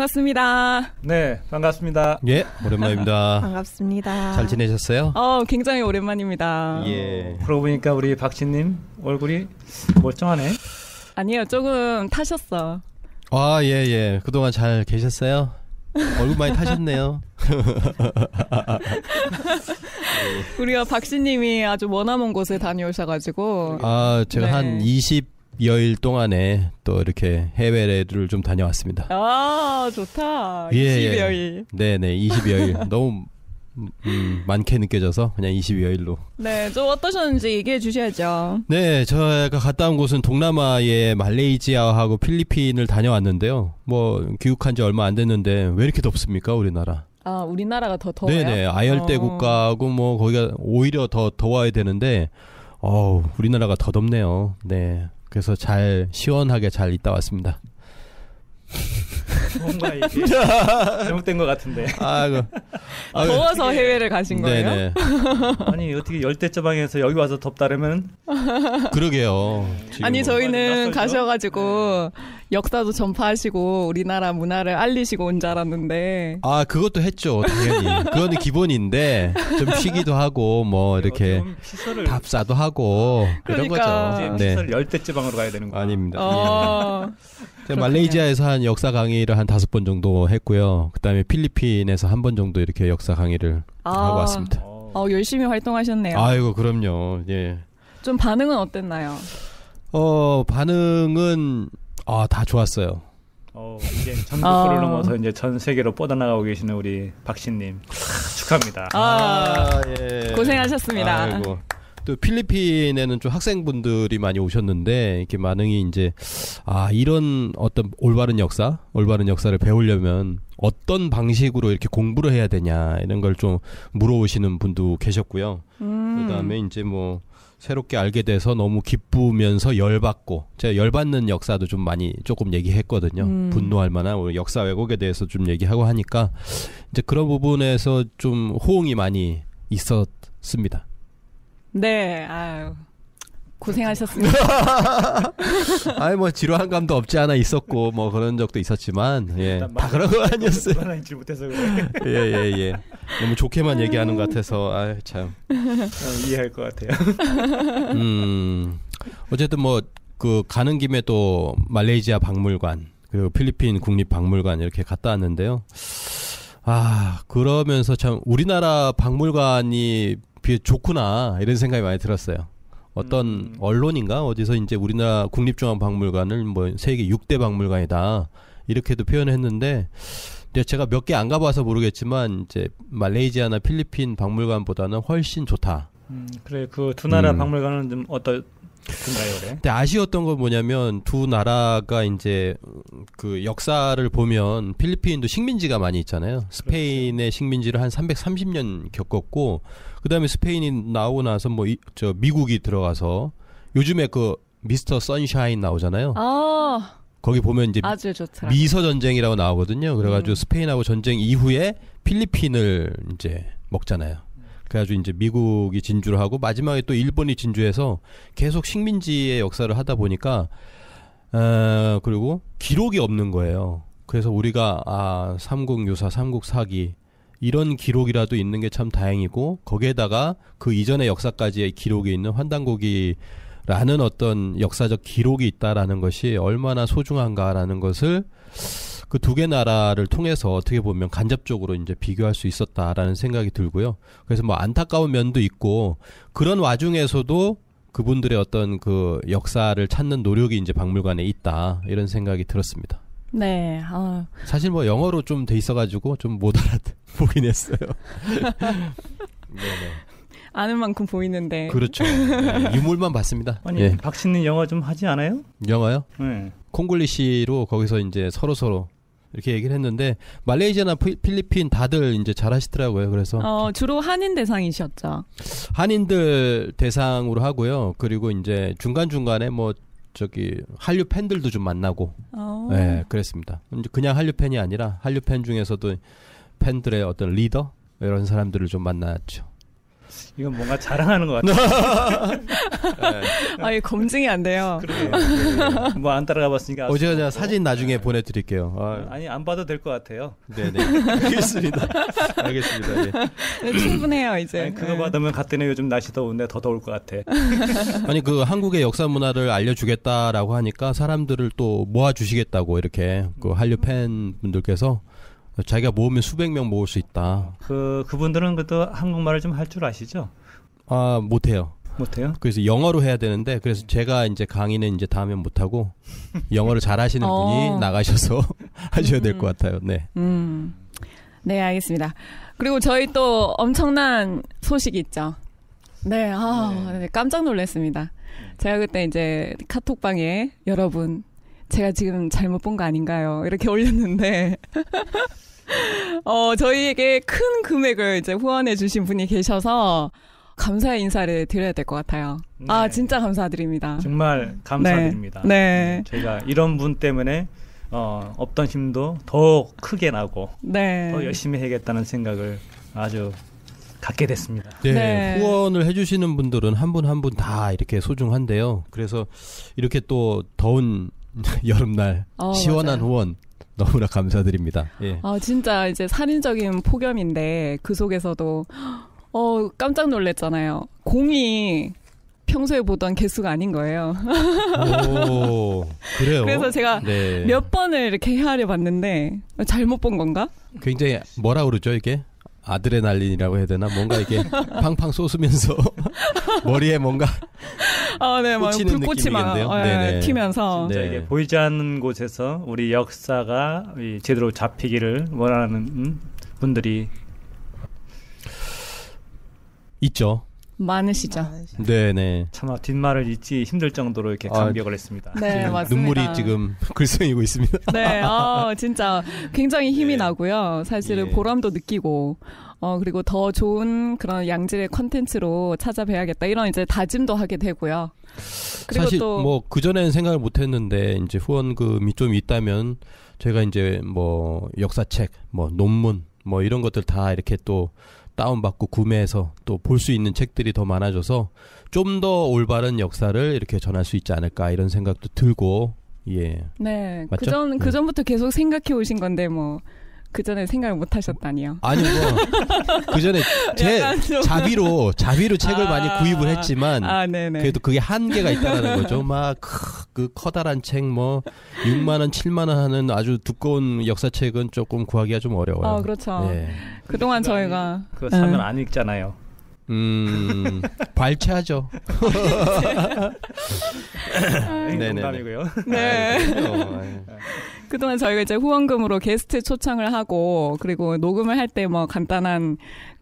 반갑습니다. 네, 반갑습니다. 예, 오랜만입니다. 반갑습니다. 잘 지내셨어요? 어, 굉장히 오랜만입니다. 예. 그러고 보니까 우리 박신님 얼굴이 멀쩡하네. 아니요, 조금 타셨어. 아, 예, 예. 그동안 잘 계셨어요? 얼굴 많이 타셨네요. 우리가 박씨님이 아주 머나먼 곳에 다녀오셔가지고. 아, 제가 네. 한 여일 동안에 또 이렇게 해외를 좀 다녀왔습니다. 아, 좋다. 예, 20여일. 예. 네네, 20여일. 너무 음, 많게 느껴져서 그냥 22여일로. 네, 좀 어떠셨는지 얘기해 주셔야죠. 네, 제가 갔다 온 곳은 동남아의 말레이시아하고 필리핀을 다녀왔는데요. 뭐 귀국한 지 얼마 안 됐는데 왜 이렇게 덥습니까, 우리나라? 아, 우리나라가 더 더워요? 네네, 아열대 어. 국가고 뭐 거기가 오히려 더 더워야 되는데 어우, 우리나라가 더 덥네요. 네. 그래서 잘 시원하게 잘 있다 왔습니다. 뭔가 이게 잘못된 것 같은데. 아, 그, 아, 더워서 해외를 가신 거예요? 아니 어떻게 열대 저방에서 여기 와서 덥다르면? 그러게요. 네, 아니 뭐 저희는 가셔가지고 네. 역사도 전파하시고 우리나라 문화를 알리시고 온 줄 알았는데 아 그것도 했죠 당연히 그거는 기본인데 좀 쉬기도 하고 뭐 어, 이렇게 밥사도 하고 아, 그런 러니까 거죠. 이제 피서 네. 열대지방으로 가야 되는 거 아닙니다. 어. 제 말레이시아에서 한 역사 강의를 한 다섯 번 정도 했고요. 그다음에 필리핀에서 한 번 정도 이렇게 역사 강의를 아. 하고 왔습니다. 어. 어, 열심히 활동하셨네요. 아이고 그럼요. 예. 좀 반응은 어땠나요? 어 반응은 아, 다 좋았어요. 어, 이제 전국을 아. 넘어서 이제 전 세계로 뻗어나가고 계시는 우리 박신님 축하합니다. 아, 예. 고생하셨습니다. 아이고. 또 필리핀에는 좀 학생분들이 많이 오셨는데 이렇게 만응이 이제 아 이런 어떤 올바른 역사, 올바른 역사를 배우려면 어떤 방식으로 이렇게 공부를 해야 되냐 이런 걸 좀 물어오시는 분도 계셨고요. 음. 그다음에 이제 뭐 새롭게 알게 돼서 너무 기쁘면서 열받고 제가 열받는 역사도 좀 많이 조금 얘기했거든요. 음. 분노할 만한 오늘 역사 왜곡에 대해서 좀 얘기하고 하니까 이제 그런 부분에서 좀 호응이 많이 있었습니다. 네, 아유. 고생하셨습니다. 아니 뭐 지루한 감도 없지 않아 있었고 뭐 그런 적도 있었지만 예. 다 그런 건 아니었어요. 말하지 못해서 그래. 예예 예, 예, 너무 좋게만 얘기하는 것 같아서 아 참. 아, 이해할 것 같아요. 음. 어쨌든 뭐그 가는 김에 또 말레이시아 박물관 그리고 필리핀 국립 박물관 이렇게 갔다 왔는데요. 아, 그러면서 참 우리나라 박물관이 비해 좋구나 이런 생각이 많이 들었어요. 어떤 음. 언론인가 어디서 이제 우리나라 국립중앙박물관을 뭐 세계 6대 박물관이다 이렇게도 표현했는데 제가 몇 개 안 가봐서 모르겠지만 이제 말레이시아나 필리핀 박물관보다는 훨씬 좋다. 음, 그래 그 두 나라 음. 박물관은 좀 어떤 그가요 그래? 근데 아쉬웠던 건 뭐냐면 두 나라가 이제 그 역사를 보면 필리핀도 식민지가 많이 있잖아요. 그렇죠. 스페인의 식민지를 한 330년 겪었고 그다음에 스페인이 나오고 나서 뭐저 미국이 들어가서 요즘에 그 미스터 선샤인 나오잖아요. 아. 거기 보면 이제 미서 전쟁이라고 나오거든요. 그래가지고 음. 스페인하고 전쟁 이후에 필리핀을 이제 먹잖아요. 그래가지고 이제 미국이 진주를 하고 마지막에 또 일본이 진주해서 계속 식민지의 역사를 하다 보니까 어, 그리고 기록이 없는 거예요. 그래서 우리가 아 삼국유사, 삼국사기 이런 기록이라도 있는 게 참 다행이고 거기에다가 그 이전의 역사까지의 기록이 있는 환단고기라는 어떤 역사적 기록이 있다라는 것이 얼마나 소중한가라는 것을 그 두 개 나라를 통해서 어떻게 보면 간접적으로 이제 비교할 수 있었다라는 생각이 들고요. 그래서 뭐 안타까운 면도 있고 그런 와중에서도 그분들의 어떤 그 역사를 찾는 노력이 이제 박물관에 있다 이런 생각이 들었습니다. 네. 아. 사실 뭐 영어로 좀 돼 있어가지고 좀 못 알아보긴 했어요. 네, 네. 아는 만큼 보이는데. 그렇죠. 네, 유물만 봤습니다. 아니, 예. 박신님 영어 좀 하지 않아요? 영어요? 네. 콩글리시로 거기서 이제 서로 서로 이렇게 얘기를 했는데 말레이시아나 필리핀 다들 이제 잘하시더라고요. 그래서 어, 주로 한인 대상이셨죠. 한인들 대상으로 하고요. 그리고 이제 중간 중간에 뭐 저기 한류 팬들도 좀 만나고 어. 예 네, 그랬습니다. 그냥 한류 팬이 아니라 한류 팬 중에서도 팬들의 어떤 리더 이런 사람들을 좀 만났죠. 이건 뭔가 자랑하는 것 같아요. 네. 아예 검증이 안 돼요. 뭐안 따라가 봤으니까. 어, 제가 사진 나중에 보내드릴게요. 아. 니안 봐도 될 것 같아요. 네네. 알겠습니다. 알겠습니다. 예. 네, 충분해요 이제. 아니, 그거 네. 받으면 갔더니 요즘 날씨 더운데 더 더울 것 같아. 아니 그 한국의 역사 문화를 알려주겠다라고 하니까 사람들을 또 모아주시겠다고 이렇게 그 한류 팬분들께서 자기가 모으면 수백 명 모을 수 있다. 그 그분들은 그도 한국말을 좀 할 줄 아시죠? 아 못해요. 못해요? 그래서 영어로 해야 되는데 그래서 제가 이제 강의는 이제 다음엔 못하고 영어를 잘하시는 어. 분이 나가셔서 하셔야 될것 음. 같아요. 네. 음. 네 알겠습니다. 그리고 저희 또 엄청난 소식이 있죠. 네, 아, 네. 깜짝 놀랐습니다. 제가 그때 이제 카톡방에 여러분 제가 지금 잘못 본 거 아닌가요? 이렇게 올렸는데 어, 저희에게 큰 금액을 이제 후원해 주신 분이 계셔서 감사의 인사를 드려야 될 것 같아요. 아, 네. 아, 진짜 감사드립니다. 정말 네. 감사드립니다. 네. 네. 제가 이런 분 때문에 어, 없던 힘도 더 크게 나고 네. 더 열심히 해야겠다는 생각을 아주 갖게 됐습니다. 네, 네. 후원을 해주시는 분들은 한 분 한 분 다 이렇게 소중한데요. 그래서 이렇게 또 더운 여름날 어, 시원한 맞아요. 후원 너무나 감사드립니다. 예. 아 진짜 이제 살인적인 폭염인데 그 속에서도 어 깜짝 놀랐잖아요. 공이 평소에 보던 개수가 아닌 거예요. 오, 그래요. 그래서 제가 네. 몇 번을 이렇게 헤아려 봤는데 잘못 본 건가? 굉장히 뭐라 그러죠 이게 아드레날린이라고 해야 되나 뭔가 이게 팡팡 쏘수면서 머리에 뭔가 아, 네, 불꽃이 막 예, 네, 네, 튀면서 네. 이게 보이지 않는 곳에서 우리 역사가 제대로 잡히기를 원하는 음, 분들이 있죠. 많으시죠. 네네. 차마 뒷말을 잊지 힘들 정도로 이렇게 감격을 아, 했습니다. 네, 맞습니다. 눈물이 지금 글썽이고 있습니다. 네, 어, 진짜 굉장히 힘이 네. 나고요. 사실은 예. 보람도 느끼고. 어, 그리고 더 좋은 그런 양질의 컨텐츠로 찾아뵈야겠다. 이런 이제 다짐도 하게 되고요. 그리고 사실 또, 뭐 그전에는 생각을 못 했는데 이제 후원금이 좀 있다면 제가 이제 뭐 역사책, 뭐 논문, 뭐 이런 것들 다 이렇게 또 다운받고 구매해서 또 볼 수 있는 책들이 더 많아져서 좀 더 올바른 역사를 이렇게 전할 수 있지 않을까 이런 생각도 들고 예. 네. 그전 네. 그전부터 계속 생각해 오신 건데 뭐그 전에 생각을 못 하셨다니요. 아니 뭐그 전에 제 자비로 자비로 책을 아, 많이 구입을 했지만 아, 그래도 그게 한계가 있다는 거죠. 막그 그 커다란 책 뭐 6만 원, 7만 원 하는 아주 두꺼운 역사책은 조금 구하기가 좀 어려워요. 아, 그렇죠. 네. 그동안 그러니까 저희가 그거 사면 음. 안 읽잖아요. 음, 발췌하죠. 음. 네, 네, 네, 농담이고요. 네. 아, 아, 예. 그동안 저희가 이제 후원금으로 게스트 초청을 하고 그리고 녹음을 할 때 뭐 간단한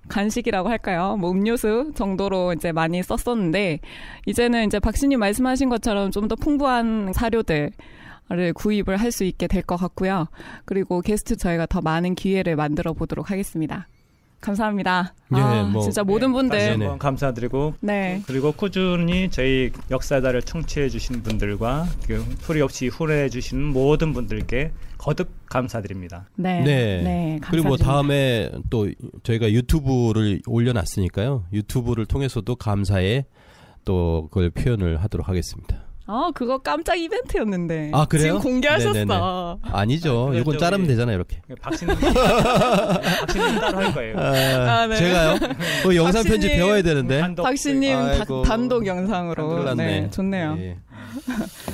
간식이라고 할까요? 뭐 음료수 정도로 이제 많이 썼었는데 이제는 이제 박신님 말씀하신 것처럼 좀 더 풍부한 사료들 을 구입을 할 수 있게 될 것 같고요. 그리고 게스트 저희가 더 많은 기회를 만들어 보도록 하겠습니다. 감사합니다. 네, 아, 뭐, 진짜 네. 모든 분들 네, 감사드리고 네. 그리고 꾸준히 저희 역사다를 청취해 주신 분들과 소리 그 없이 후원해 주신 모든 분들께 거듭 감사드립니다. 네. 네. 네감사드니다 그리고 다음에 또 저희가 유튜브를 올려놨으니까요. 유튜브를 통해서도 감사의 또 그걸 표현을 하도록 하겠습니다. 아 그거 깜짝 이벤트였는데. 아 그래요? 지금 공개하셨어. 네네네. 아니죠. 이건 저 자르면 되잖아요 이렇게. 그 박신님 박신님 따로 할 거예요. 아, 아, 네. 제가요? 어, 영상 편집 배워야 되는데. 박신님 단독 영상으로. 네, 좋네요. 예.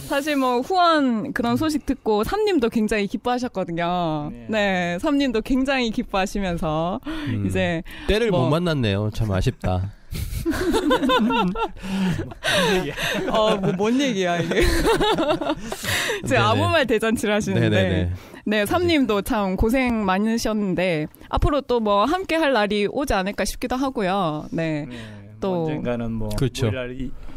사실 뭐 후원 그런 소식 듣고 삼님도 굉장히 기뻐하셨거든요. 네, 네 삼님도 굉장히 기뻐하시면서 음, 이제 때를 뭐... 못 만났네요. 참 아쉽다. 어, 뭐, 뭔 얘기야, 이게. 제 아무 말 대잔치를 하시는데. 네네네. 네, 삼님도 참 고생 많으셨는데, 앞으로 또 뭐, 함께 할 날이 오지 않을까 싶기도 하고요. 네. 네. 뭐 또 언젠가는 뭐 그렇죠.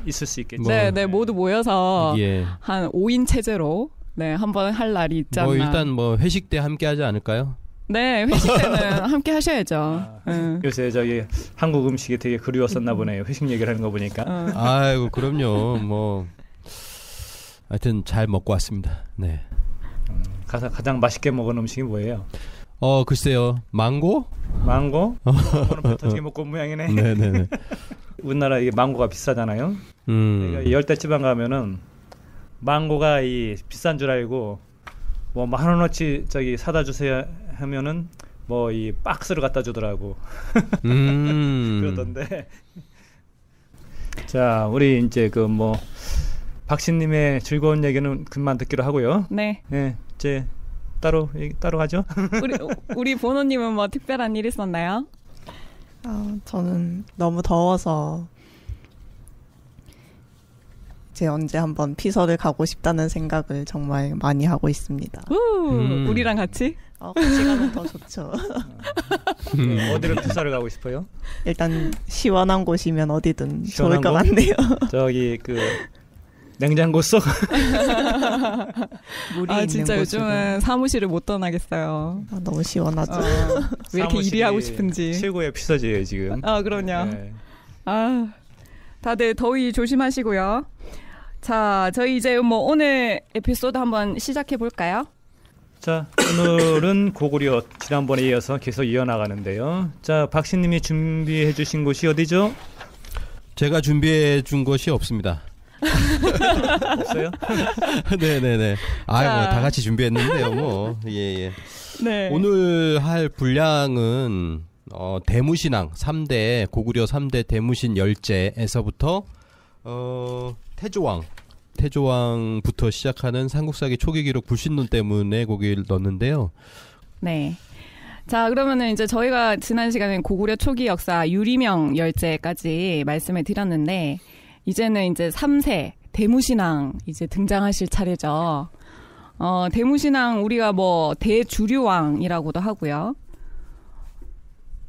있을 수 있겠죠. 뭐. 네, 네 모두 모여서 예. 한 5인 체제로 네 한번 할 날이 있잖아요. 뭐 일단 뭐 회식 때 함께 하지 않을까요? 네, 회식 때는 함께 하셔야죠. 응. 아, 네. 요새 저기 한국 음식이 되게 그리웠었나 보네요. 회식 얘기를 하는 거 보니까. 어. 아이고, 그럼요. 뭐 하여튼 잘 먹고 왔습니다. 네. 음, 가장 가장 맛있게 먹은 음식이 뭐예요? 어 글쎄요 망고? 망고? 오늘 게 먹고 모양이네. 네네네. 우리나라 이게 망고가 비싸잖아요. 음. 그러니까 열대 지방 가면은 망고가 이 비싼 줄 알고 뭐만 뭐 원어치 저기 사다 주세요 하면은 뭐 이 박스를 갖다 주더라고. 음. 그러던데. 자, 우리 이제 그 뭐 박신님의 즐거운 얘기는 그만 듣기로 하고요. 네. 네, 이제 따로 따로 하죠. 우리 우리 보노님은 뭐 특별한 일 있었나요? 어, 저는 너무 더워서 제 언제 한번 피서를 가고 싶다는 생각을 정말 많이 하고 있습니다. 우, 음. 우리랑 같이? 어, 같이 그 가면 더 좋죠. 음. 음. 음. 어디로 투사를 가고 싶어요? 일단 시원한 곳이면 어디든 좋을 것 같네요. 저기 그 냉장고 속 물이 아 있는 진짜 요즘은 사무실을 못 떠나겠어요. 아, 너무 시원하죠. 어, 왜 이렇게 일이 하고 싶은지. 최고의 피서지예요 지금. 아 그럼요. 네. 아 다들 더위 조심하시고요. 자 저희 이제 뭐 오늘 에피소드 한번 시작해 볼까요? 자 오늘은 고구려 지난번에 이어서 계속 이어나가는데요. 자 박신님이 준비해 주신 곳이 어디죠? 제가 준비해 준 것이 없습니다. 없어요? 네네네. 아뭐다 같이 준비했는데요. 뭐 예예. 예. 네. 오늘 할 분량은 어, 대무신왕 3대 고구려 3대 대무신 열제에서부터 어, 태조왕 태조왕부터 시작하는 삼국사기 초기 기록 불신론 때문에 거기를 넣었는데요. 네. 자, 그러면은 이제 저희가 지난 시간에 고구려 초기 역사 유리명 열제까지 말씀을 드렸는데, 이제는 이제 3세 대무신왕 이제 등장하실 차례죠. 어, 대무신왕 우리가 뭐 대주류왕이라고도 하고요.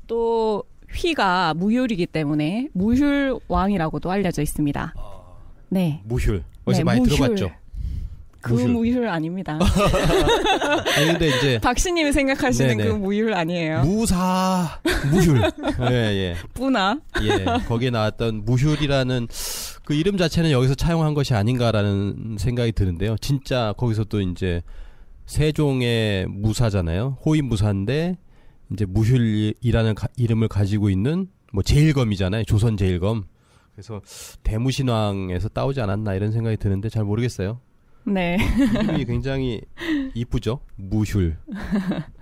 또 휘가 무휼이기 때문에 무휼왕이라고도 알려져 있습니다. 아, 네. 무휼. 어디서 네, 많이 무슐. 들어봤죠. 그 무슐. 무율 아닙니다. 아니, 근데 이제 박씨님이 생각하시는 네네. 그 무율 아니에요. 무사 무율. 예 예. 뿌나. 예. 거기에 나왔던 무율이라는 그 이름 자체는 여기서 차용한 것이 아닌가라는 생각이 드는데요. 진짜 거기서 또 이제 세종의 무사잖아요. 호인 무사인데 이제 무휼이라는 이름을 가지고 있는 뭐 제일검이잖아요. 조선 제일검. 그래서 대무신왕에서 따오지 않았나 이런 생각이 드는데 잘 모르겠어요. 네. 이름이 굉장히 이쁘죠? 무휼.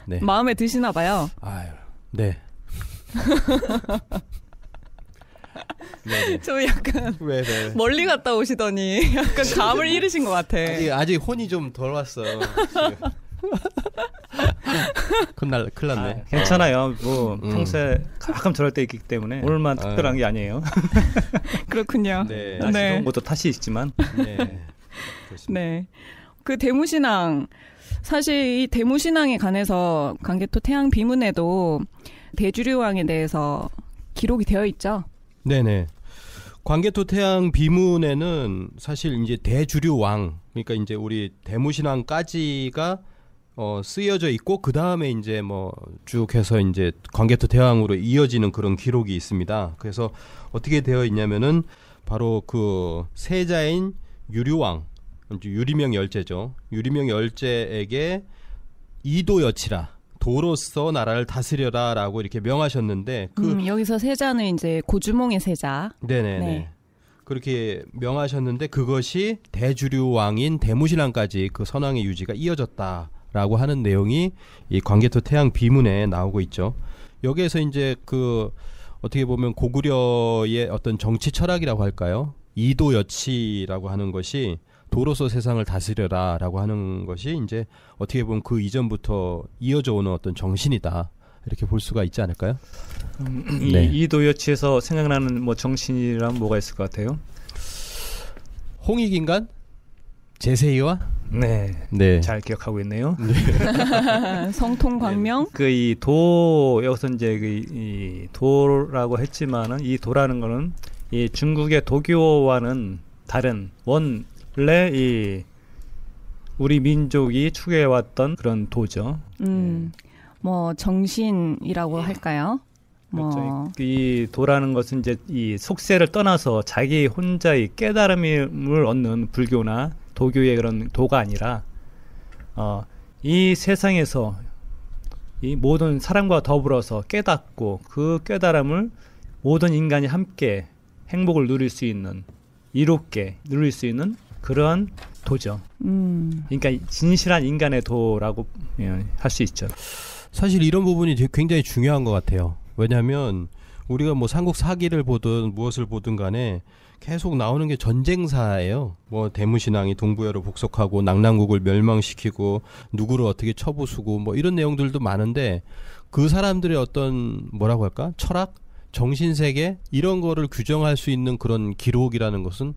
네. 마음에 드시나 봐요. 아유, 네. 저 네, 네. 약간 왜, 왜, 네. 멀리 갔다 오시더니 약간 감을 잃으신 것 같아. 아직, 아직 혼이 좀 덜 왔어. 큰날 큰일 났네. 아, 괜찮아요. 뭐 음. 평소에 가끔 저럴 때 있기 때문에 오늘만 음. 특별한 아. 게 아니에요. 그렇군요. 네. 네. 네. 뭐또 탓이 있지만. 네. 네. 그렇습 네. 그 대무신앙 사실 이 대무신앙에 관해서 강개토 태양 비문에도 대주류왕에 대해서 기록이 되어 있죠. 네네. 광개토 태양 비문에는 사실 이제 대주류 왕 그러니까 이제 우리 대무신앙까지가 어, 쓰여져 있고 그 다음에 이제 뭐 쭉 해서 이제 광개토 대왕으로 이어지는 그런 기록이 있습니다. 그래서 어떻게 되어 있냐면은 바로 그 세자인 유류왕 유리명 열제죠. 유리명 열제에게 이도 여치라 도로서 나라를 다스려라라고 이렇게 명하셨는데 그 음, 여기서 세자는 이제 고주몽의 세자. 네네네. 네. 그렇게 명하셨는데 그것이 대주류 왕인 대무신왕까지 그 선왕의 유지가 이어졌다. 라고 하는 내용이 이 광개토 태양 비문에 나오고 있죠. 여기에서 이제 그 어떻게 보면 고구려의 어떤 정치 철학이라고 할까요? 이도 여치라고 하는 것이 도로서 세상을 다스려라라고 하는 것이 이제 어떻게 보면 그 이전부터 이어져 오는 어떤 정신이다. 이렇게 볼 수가 있지 않을까요? 음, 네. 이, 이도 여치에서 생각나는 뭐 정신이란 뭐가 있을 것 같아요? 홍익인간? 제세이와 네. 네. 잘 기억하고 있네요. 네. 성통 광명. 네, 그이도 여기서 이제 그이 도라고 했지만은 이 도라는 거는 이 중국의 도교와는 다른 원래 이 우리 민족이 추구해왔던 그런 도죠. 음, 네. 뭐 정신이라고 할까요? 뭐. 그렇죠. 이 도라는 것은 이제 이 속세를 떠나서 자기 혼자의 깨달음을 얻는 불교나 도교의 그런 도가 아니라 어, 이 세상에서 이 모든 사람과 더불어서 깨닫고 그 깨달음을 모든 인간이 함께 행복을 누릴 수 있는 이롭게 누릴 수 있는 그런 도죠. 음. 그러니까 진실한 인간의 도라고 예, 할수 있죠. 사실 이런 부분이 굉장히 중요한 것 같아요. 왜냐하면 우리가 뭐 삼국 사기를 보든 무엇을 보든 간에 계속 나오는 게 전쟁사예요. 뭐 대무신왕이 동부여로 복속하고 낙랑국을 멸망시키고 누구를 어떻게 처부수고 뭐 이런 내용들도 많은데 그 사람들의 어떤 뭐라고 할까 철학, 정신 세계 이런 거를 규정할 수 있는 그런 기록이라는 것은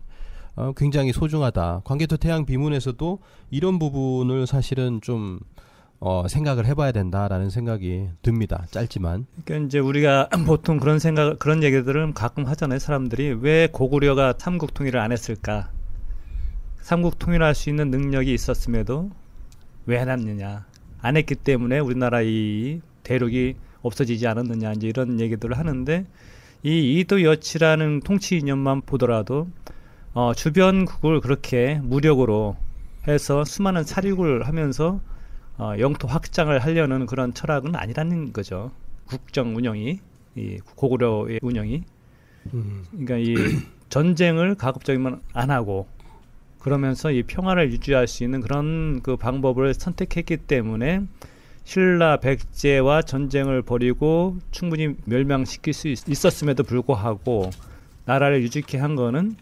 어, 굉장히 소중하다. 광개토 태양 비문에서도 이런 부분을 사실은 좀 어, 생각을 해봐야 된다라는 생각이 듭니다. 짧지만. 그러니까 이제 우리가 보통 그런 생각, 그런 얘기들은 가끔 하잖아요. 사람들이 왜 고구려가 삼국통일을 안 했을까? 삼국통일할 수 있는 능력이 있었음에도 왜 안 했느냐? 안 했기 때문에 우리나라 이 대륙이 없어지지 않았느냐? 이제 이런 얘기들을 하는데 이 이도 여치라는 통치 이념만 보더라도 어, 주변국을 그렇게 무력으로 해서 수많은 사륙을 하면서 어, 영토 확장을 하려는 그런 철학은 아니라는 거죠. 국정 운영이 이 고구려의 운영이 그러니까 이 음. 전쟁을 가급적이면 안 하고 그러면서 이 평화를 유지할 수 있는 그런 그 방법을 선택했기 때문에 신라 백제와 전쟁을 벌이고 충분히 멸망시킬 수 있, 었음에도 불구하고 나라를 유지케 한 거는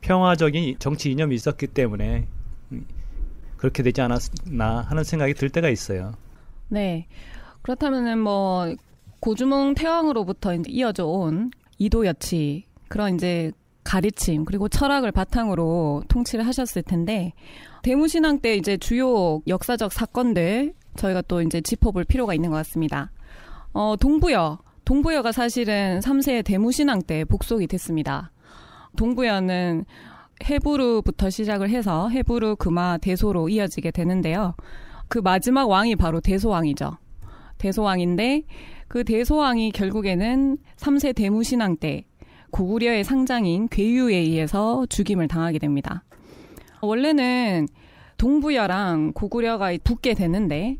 평화적인 정치 이념이 있었기 때문에 그렇게 되지 않았나 하는 생각이 들 때가 있어요. 네. 그렇다면은 뭐 고주몽 태왕으로부터 이어져 온 이도여치 그런 이제 가르침 그리고 철학을 바탕으로 통치를 하셨을 텐데 대무신왕 때 이제 주요 역사적 사건들 저희가 또 이제 짚어볼 필요가 있는 것 같습니다. 어, 동부여 동부여가 사실은 3세 대무신왕 때 복속이 됐습니다. 동부여는 해부르부터 시작을 해서 해부르 금화 대소로 이어지게 되는데요. 그 마지막 왕이 바로 대소왕이죠. 대소왕인데 그 대소왕이 결국에는 3세 대무신왕 때 고구려의 상장인 괴유에 의해서 죽임을 당하게 됩니다. 원래는 동부여랑 고구려가 붙게 되는데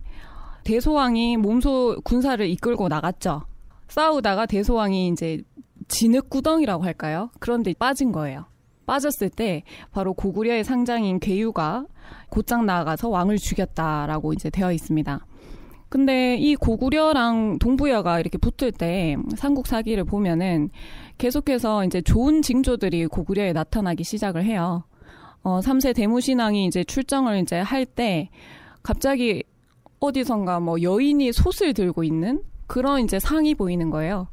대소왕이 몸소 군사를 이끌고 나갔죠. 싸우다가 대소왕이 이제 진흙구덩이라고 할까요? 그런데 빠진 거예요. 빠졌을 때 바로 고구려의 상장인 괴유가 곧장 나아가서 왕을 죽였다라고 이제 되어 있습니다. 근데 이 고구려랑 동부여가 이렇게 붙을 때 삼국 사기를 보면은 계속해서 이제 좋은 징조들이 고구려에 나타나기 시작을 해요. 어, 3세 대무신왕이 이제 출정을 이제 할 때 갑자기 어디선가 뭐 여인이 솥을 들고 있는 그런 이제 상이 보이는 거예요.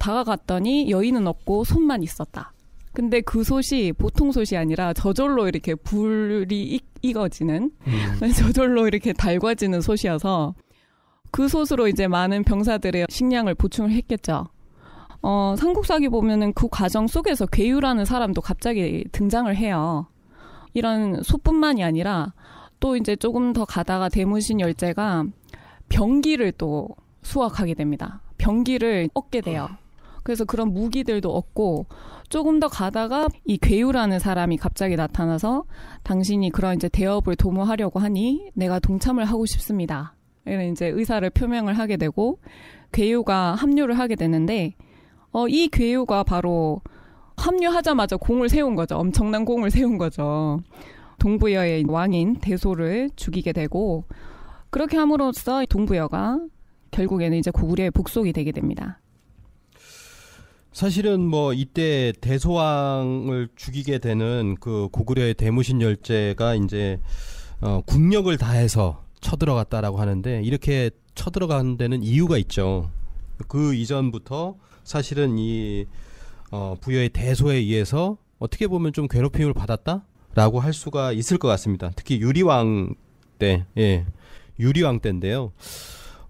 다가갔더니 여인은 없고 손만 있었다. 근데 그 솥이 보통 솥이 아니라 저절로 이렇게 불이 익, 익어지는 음. 저절로 이렇게 달궈지는 솥이어서 그 솥으로 이제 많은 병사들의 식량을 보충을 했겠죠. 어, 삼국사기 보면은 그 과정 속에서 괴유라는 사람도 갑자기 등장을 해요. 이런 솥뿐만이 아니라 또 이제 조금 더 가다가 대문신 열제가 병기를 또 수확하게 됩니다. 병기를 얻게 돼요. 그래서 그런 무기들도 얻고 조금 더 가다가 이 괴유라는 사람이 갑자기 나타나서 당신이 그런 이제 대업을 도모하려고 하니 내가 동참을 하고 싶습니다. 이런 이제 의사를 표명을 하게 되고 괴유가 합류를 하게 되는데 어, 이 괴유가 바로 합류하자마자 공을 세운 거죠. 엄청난 공을 세운 거죠. 동부여의 왕인 대소를 죽이게 되고 그렇게 함으로써 동부여가 결국에는 이제 고구려의 복속이 되게 됩니다. 사실은 뭐 이때 대소왕을 죽이게 되는 그 고구려의 대무신 열제가 이제 어, 국력을 다해서 쳐들어갔다라고 하는데 이렇게 쳐들어가는 데는 이유가 있죠. 그 이전부터 사실은 이 어, 부여의 대소에 의해서 어떻게 보면 좀 괴롭힘을 받았다라고 할 수가 있을 것 같습니다. 특히 유리왕 때, 예, 유리왕 때인데요.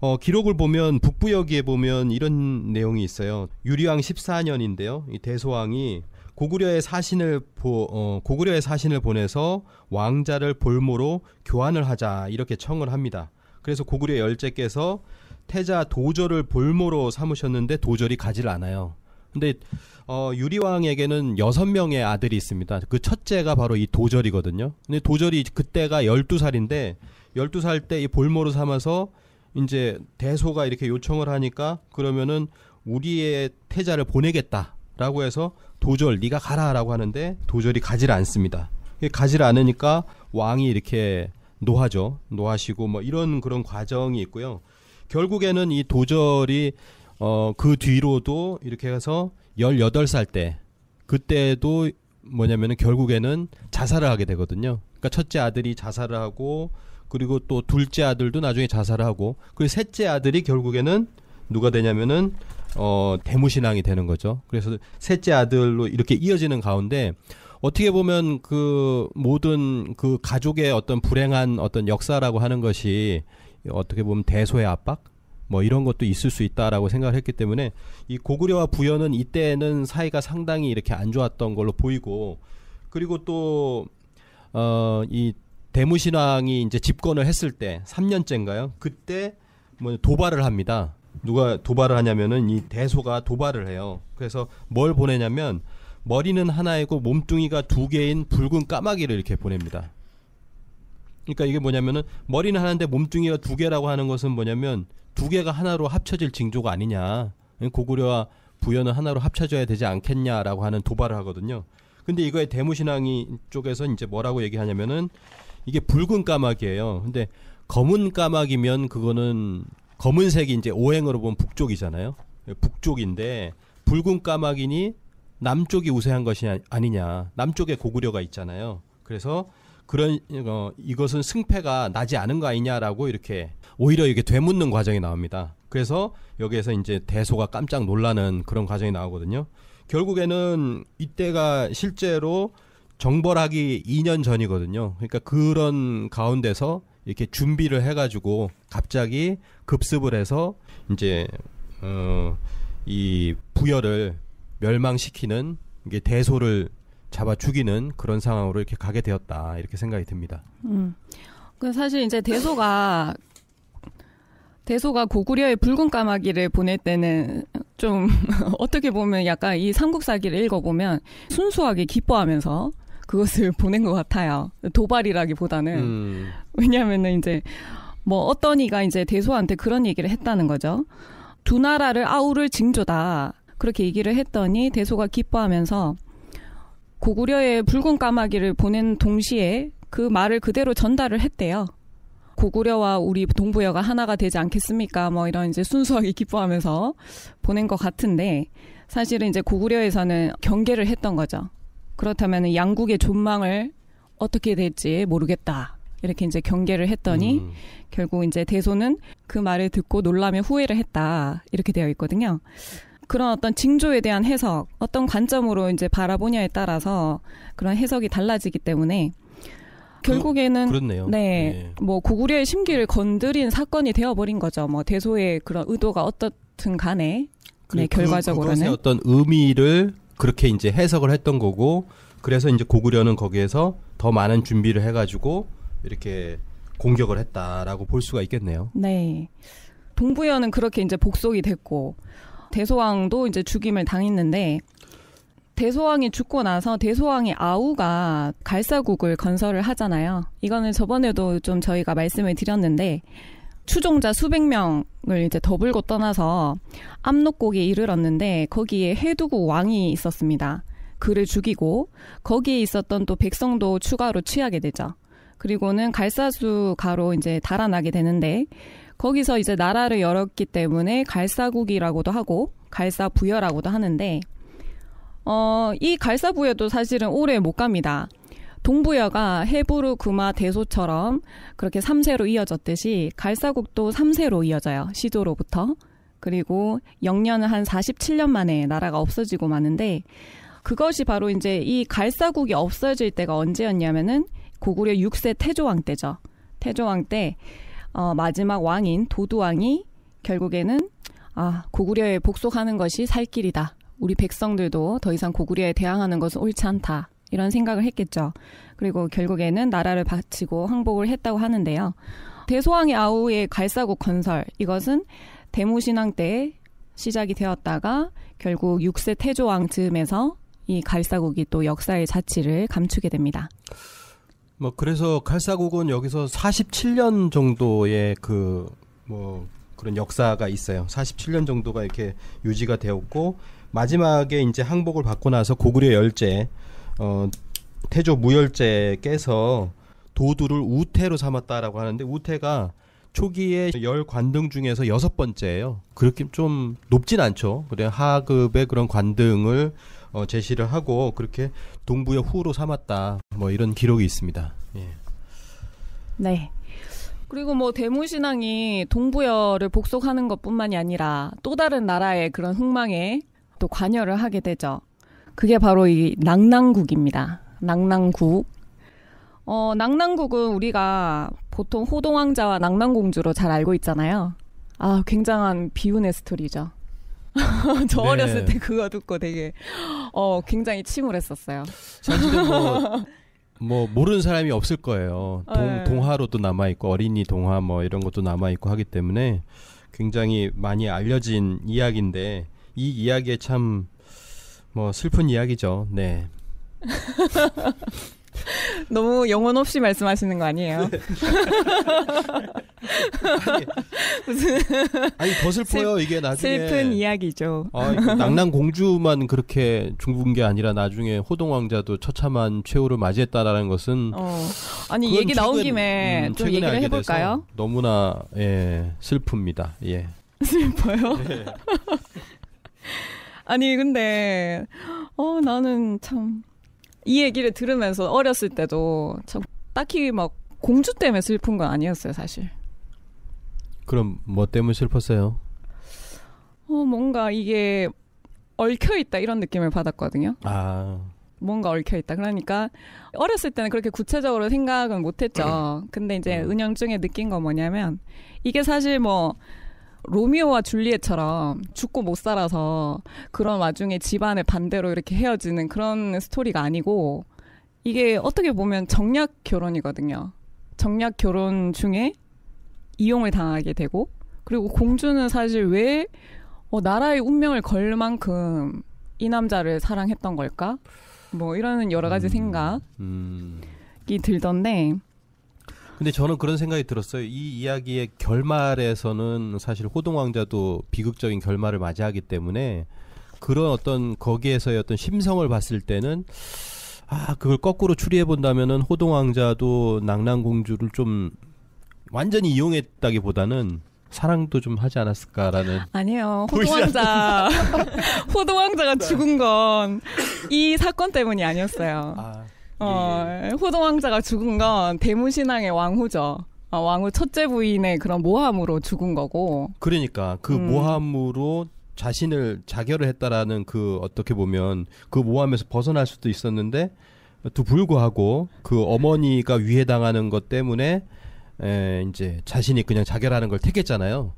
어, 기록을 보면 북부여기에 보면 이런 내용이 있어요. 유리왕 14년인데요. 이 대소왕이 고구려의 사신을 보, 어, 고구려의 사신을 보내서 왕자를 볼모로 교환을 하자 이렇게 청을 합니다. 그래서 고구려 열제께서 태자 도절을 볼모로 삼으셨는데 도절이 가지를 않아요. 근데 어, 유리왕에게는 여섯 명의 아들이 있습니다. 그 첫째가 바로 이 도절이거든요. 근데 도절이 그때가 1 2 살인데 1 2살때 이 볼모로 삼아서 이제 대소가 이렇게 요청을 하니까 그러면은 우리의 태자를 보내겠다라고 해서 도절 네가 가라라고 하는데 도절이 가지 않습니다. 가지 않으니까 왕이 이렇게 노하죠. 노하시고 뭐 이런 그런 과정이 있고요. 결국에는 이 도절이 어그 뒤로도 이렇게 해서 1 8살때 그때도 뭐냐면은 결국에는 자살을 하게 되거든요. 그러니까 첫째 아들이 자살을 하고 그리고 또 둘째 아들도 나중에 자살하고 그리고 셋째 아들이 결국에는 누가 되냐면은 어 대무신앙이 되는 거죠. 그래서 셋째 아들로 이렇게 이어지는 가운데 어떻게 보면 그 모든 그 가족의 어떤 불행한 어떤 역사라고 하는 것이 어떻게 보면 대소의 압박 뭐 이런 것도 있을 수 있다라고 생각을 했기 때문에 이 고구려와 부여는 이때는 사이가 상당히 이렇게 안 좋았던 걸로 보이고 그리고 또어이 대무신앙이 이제 집권을 했을 때 3년째인가요? 그때 뭐 도발을 합니다. 누가 도발을 하냐면은 이 대소가 도발을 해요. 그래서 뭘 보내냐면 머리는 하나이고 몸뚱이가 두 개인 붉은 까마귀를 이렇게 보냅니다. 그러니까 이게 뭐냐면은 머리는 하나인데 몸뚱이가 두 개라고 하는 것은 뭐냐면 두 개가 하나로 합쳐질 징조가 아니냐. 고구려와 부여는 하나로 합쳐져야 되지 않겠냐라고 하는 도발을 하거든요. 근데 이거에 대무신앙이 쪽에서 이제 뭐라고 얘기하냐면은 이게 붉은 까마귀예요. 근데 검은 까마귀면 그거는 검은색이 이제 오행으로 보면 북쪽이잖아요. 예, 북쪽인데 붉은 까마귀니 남쪽이 우세한 것이 아니냐. 남쪽에 고구려가 있잖아요. 그래서 그런 어, 이것은 승패가 나지 않은 거 아니냐라고 이렇게 오히려 이게 되묻는 과정이 나옵니다. 그래서 여기에서 이제 대소가 깜짝 놀라는 그런 과정이 나오거든요. 결국에는 이때가 실제로 정벌하기 2년 전이거든요. 그러니까 그런 가운데서 이렇게 준비를 해가지고 갑자기 급습을 해서 이제 어, 이 부여를 멸망시키는 이게 대소를 잡아 죽이는 그런 상황으로 이렇게 가게 되었다 이렇게 생각이 듭니다. 음, 그 사실 이제 대소가 대소가 고구려의 붉은 까마귀를 보낼 때는 좀 어떻게 보면 약간 이 삼국사기를 읽어보면 순수하게 기뻐하면서 그것을 보낸 것 같아요. 도발이라기보다는 음. 왜냐면은 이제 뭐 어떤 이가 이제 대소한테 그런 얘기를 했다는 거죠. 두 나라를 아우를 징조다 그렇게 얘기를 했더니 대소가 기뻐하면서 고구려의 붉은 까마귀를 보낸 동시에 그 말을 그대로 전달을 했대요. 고구려와 우리 동부여가 하나가 되지 않겠습니까? 뭐 이런 이제 순수하게 기뻐하면서 보낸 것 같은데 사실은 이제 고구려에서는 경계를 했던 거죠. 그렇다면 양국의 존망을 어떻게 될지 모르겠다. 이렇게 이제 경계를 했더니 음. 결국 이제 대소는 그 말을 듣고 놀라며 후회를 했다. 이렇게 되어 있거든요. 그런 어떤 징조에 대한 해석, 어떤 관점으로 이제 바라보냐에 따라서 그런 해석이 달라지기 때문에 결국에는 그, 네 네, 뭐 고구려의 심기를 건드린 사건이 되어버린 거죠. 뭐 대소의 그런 의도가 어떻든 간에 네, 그 결과적으로는 어떤 의미를 그렇게 이제 해석을 했던 거고 그래서 이제 고구려는 거기에서 더 많은 준비를 해가지고 이렇게 공격을 했다라고 볼 수가 있겠네요. 네. 동부여는 그렇게 이제 복속이 됐고 대소왕도 이제 죽임을 당했는데 대소왕이 죽고 나서 대소왕이 아우가 갈사국을 건설을 하잖아요. 이거는 저번에도 좀 저희가 말씀을 드렸는데 추종자 수백 명을 이제 더불고 떠나서 압록곡에 이르렀는데 거기에 해두구 왕이 있었습니다. 그를 죽이고 거기에 있었던 또 백성도 추가로 취하게 되죠. 그리고는 갈사수가로 이제 달아나게 되는데 거기서 이제 나라를 열었기 때문에 갈사국이라고도 하고 갈사부여라고도 하는데 어, 이 갈사부여도 사실은 오래 못 갑니다. 동부여가 해부르 구마 대소처럼 그렇게 3세로 이어졌듯이 갈사국도 3세로 이어져요. 시조로부터. 그리고 영년은 한 47년 만에 나라가 없어지고 마는데 그것이 바로 이제 이 갈사국이 없어질 때가 언제였냐면은 고구려 6세 태조왕 때죠. 태조왕 때 어, 마지막 왕인 도두왕이 결국에는 아, 고구려에 복속하는 것이 살 길이다. 우리 백성들도 더 이상 고구려에 대항하는 것은 옳지 않다. 이런 생각을 했겠죠. 그리고 결국에는 나라를 바치고 항복을 했다고 하는데요. 대소왕의 아우의 갈사국 건설 이것은 대무신왕 때 시작이 되었다가 결국 6세 태조왕 즈음에서 이 갈사국이 또 역사의 자취를 감추게 됩니다. 뭐 그래서 갈사국은 여기서 47년 정도의 그 뭐 그런 역사가 있어요. 47년 정도가 이렇게 유지가 되었고 마지막에 이제 항복을 받고 나서 고구려 열제 어, 태조 무열제께서 도두를 우태로 삼았다라고 하는데 우태가 초기에 열 관등 중에서 여섯 번째예요. 그렇게 좀 높진 않죠. 그래 하급의 그런 관등을 어, 제시를 하고 그렇게 동부의 후로 삼았다. 뭐 이런 기록이 있습니다. 예. 네. 그리고 뭐대무신앙이 동부여를 복속하는 것뿐만이 아니라 또 다른 나라의 그런 흥망에 또 관여를 하게 되죠. 그게 바로 이낭낭국입니다낭낭국 어, 낭낭국은 우리가 보통 호동왕자와 낭낭공주로잘 알고 있잖아요. 아, 굉장한 비운의 스토리죠. 저 네. 어렸을 때 그거 듣고 되게 어 굉장히 침울했었어요. 뭐, 뭐 모르는 사람이 없을 거예요. 동, 네. 동화로도 남아 있고 어린이 동화 뭐 이런 것도 남아 있고 하기 때문에 굉장히 많이 알려진 이야기인데 이 이야기에 참뭐 슬픈 이야기죠. 네. 너무 영혼 없이 말씀하시는 거 아니에요? 아니, 무슨 아니 더 슬퍼요 슬, 이게 나중에 슬픈 이야기죠. 아, 낭랑 공주만 그렇게 죽은 게 아니라 나중에 호동 왕자도 처참한 최후를 맞이했다라는 것은 어. 아니 얘기 최근, 나온 김에 음, 좀 얘기를 해볼까요? 너무나 예, 슬픕니다. 예. 슬퍼요? 예. 아니 근데 어 나는 참 이 얘기를 들으면서 어렸을 때도 참 딱히 막 공주 때문에 슬픈 건 아니었어요 사실. 그럼 뭐 때문에 슬펐어요? 어 뭔가 이게 얽혀 있다 이런 느낌을 받았거든요. 아. 뭔가 얽혀 있다. 그러니까 어렸을 때는 그렇게 구체적으로 생각은 못 했죠. 음. 근데 이제 음. 은영중에 느낀 건 뭐냐면 이게 사실 뭐 로미오와 줄리엣처럼 죽고 못 살아서 그런 와중에 집안의 반대로 이렇게 헤어지는 그런 스토리가 아니고 이게 어떻게 보면 정략 결혼이거든요. 정략 결혼 중에 이용을 당하게 되고 그리고 공주는 사실 왜 어, 나라의 운명을 걸 만큼 이 남자를 사랑했던 걸까? 뭐 이런 여러 가지 음, 생각이 음. 들던데 근데 저는 그런 생각이 들었어요. 이 이야기의 결말에서는 사실 호동왕자도 비극적인 결말을 맞이하기 때문에 그런 어떤 거기에서의 어떤 심성을 봤을 때는 아 그걸 거꾸로 추리해 본다면은 호동왕자도 낙랑공주를 좀 완전히 이용했다기보다는 사랑도 좀 하지 않았을까라는 아니에요 호동왕자 호동왕자가 죽은 건 이 사건 때문이 아니었어요. 아. 어, 호동왕자가 예. 죽은 건 대무신앙의 왕후죠. 어, 왕후 첫째 부인의 그런 모함으로 죽은 거고. 그러니까 그 음. 모함으로 자신을 자결을 했다라는 그 어떻게 보면 그 모함에서 벗어날 수도 있었는데 또 불구하고 그 어머니가 위해당하는 것 때문에 에, 예, 이제 자신이 그냥 자결하는 걸 택했잖아요.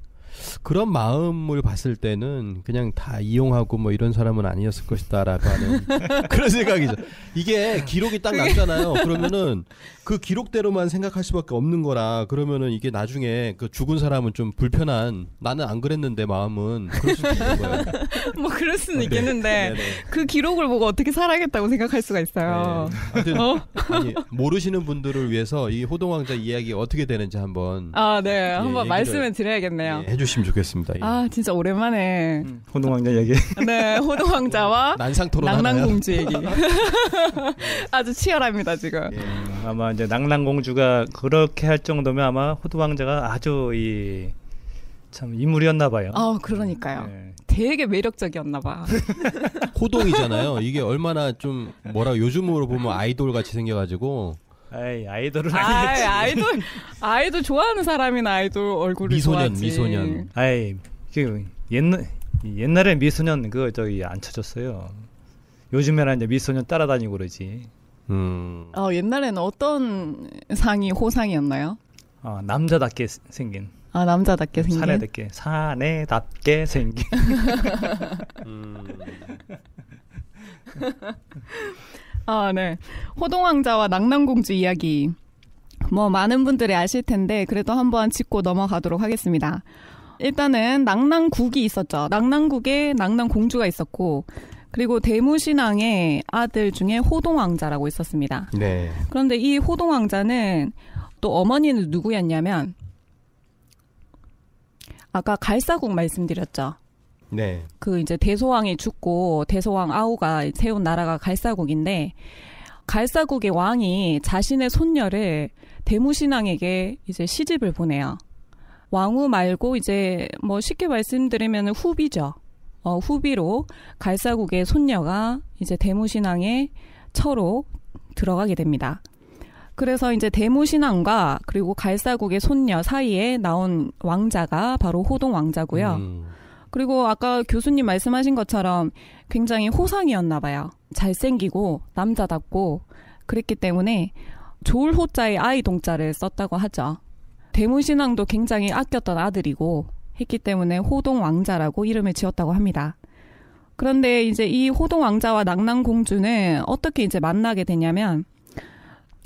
그런 마음을 봤을 때는 그냥 다 이용하고 뭐 이런 사람은 아니었을 것이다라고 하는 그런 생각이죠. 이게 기록이 딱났잖아요 그러면은 그 기록대로만 생각할 수밖에 없는 거라 그러면은 이게 나중에 그 죽은 사람은 좀 불편한 나는 안 그랬는데 마음은 그럴 수 있는 거예요. 뭐 그럴 수는 네. 있겠는데 네, 네. 그 기록을 보고 어떻게 살아야겠다고 생각할 수가 있어요. 네. 어? 아니, 모르시는 분들을 위해서 이 호동왕자 이야기 어떻게 되는지 한번 아 네, 예, 한번 말씀을 드려야겠네요. 예, 해주 해주시면 좋겠습니다. 예. 아 진짜 오랜만에 음. 호동왕자 얘기. 네, 호동왕자와 난상토론 낭랑공주 얘기. 아주 치열합니다 지금. 예, 아마 이제 낭랑공주가 그렇게 할 정도면 아마 호동왕자가 아주 이 참 인물이었나 봐요. 어, 그러니까요. 예. 되게 매력적이었나 봐. 호동이잖아요. 이게 얼마나 좀 뭐라 요즘으로 보면 아이돌 같이 생겨가지고 아이 아이돌을 아이 아이돌 아이돌 좋아하는 사람이나 아이돌 얼굴을 미소년 좋아하지. 미소년 아이 그 옛날 옛날에 미소년 그 저기 안 찾았어요 요즘에는 이제 미소년 따라다니고 그러지 음. 어 옛날에는 어떤 상이 호상이었나요? 아 남자답게 생긴 아 남자답게 생긴 사내답게 사내답게 생긴 음. 아, 네. 호동왕자와 낙랑공주 이야기. 뭐, 많은 분들이 아실 텐데, 그래도 한번 짚고 넘어가도록 하겠습니다. 일단은 낙랑국이 있었죠. 낙랑국에 낙랑공주가 있었고, 그리고 대무신앙의 아들 중에 호동왕자라고 있었습니다. 네. 그런데 이 호동왕자는 또 어머니는 누구였냐면, 아까 갈사국 말씀드렸죠. 네. 그 이제 대소왕이 죽고 대소왕 아우가 세운 나라가 갈사국인데 갈사국의 왕이 자신의 손녀를 대무신왕에게 이제 시집을 보내요. 왕후 말고 이제 뭐 쉽게 말씀드리면 후비죠. 어, 후비로 갈사국의 손녀가 이제 대무신왕의 처로 들어가게 됩니다. 그래서 이제 대무신왕과 그리고 갈사국의 손녀 사이에 나온 왕자가 바로 호동 왕자고요. 음. 그리고 아까 교수님 말씀하신 것처럼 굉장히 호상이었나 봐요. 잘생기고 남자답고 그랬기 때문에 좋을 호자의 아이 동자를 썼다고 하죠. 대문신왕도 굉장히 아꼈던 아들이고 했기 때문에 호동 왕자라고 이름을 지었다고 합니다. 그런데 이제 이 호동 왕자와 낙랑 공주는 어떻게 이제 만나게 되냐면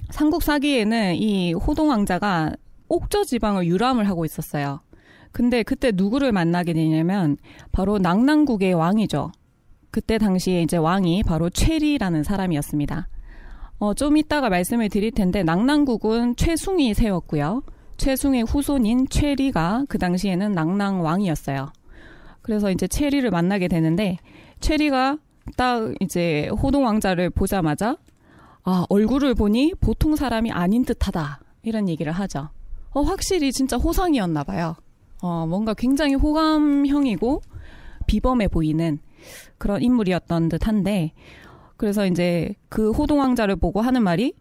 삼국 사기에는 이 호동 왕자가 옥저 지방을 유람을 하고 있었어요. 근데 그때 누구를 만나게 되냐면 바로 낭낭국의 왕이죠. 그때 당시에 이제 왕이 바로 최리라는 사람이었습니다. 어, 좀 이따가 말씀을 드릴 텐데 낭낭국은 최숭이 세웠고요. 최숭의 후손인 최리가 그 당시에는 낭낭 왕이었어요. 그래서 이제 최리를 만나게 되는데 최리가딱 이제 호동 왕자를 보자마자 아 얼굴을 보니 보통 사람이 아닌 듯하다 이런 얘기를 하죠. 어 확실히 진짜 호상이었나 봐요. 어, 뭔가 굉장히 호감형이고 비범해 보이는 그런 인물이었던 듯한데 그래서 이제 그 호동왕자를 보고 하는 말이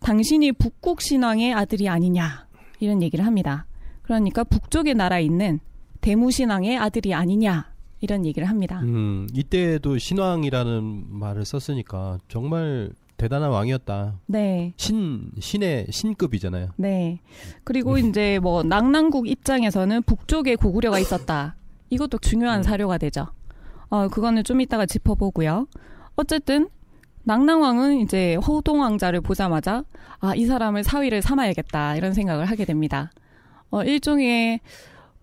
당신이 북국 신왕의 아들이 아니냐 이런 얘기를 합니다. 그러니까 북쪽의 나라에 있는 대무신왕의 아들이 아니냐 이런 얘기를 합니다. 음, 이때도 신왕이라는 말을 썼으니까 정말 대단한 왕이었다. 네. 신 신의 신급이잖아요. 네. 그리고 이제 뭐 낙랑국 입장에서는 북쪽에 고구려가 있었다. 이것도 중요한 음. 사료가 되죠. 어, 그거는 좀 이따가 짚어보고요. 어쨌든 낙랑왕은 이제 허동 왕자를 보자마자 아, 이 사람을 사위를 삼아야겠다. 이런 생각을 하게 됩니다. 어, 일종의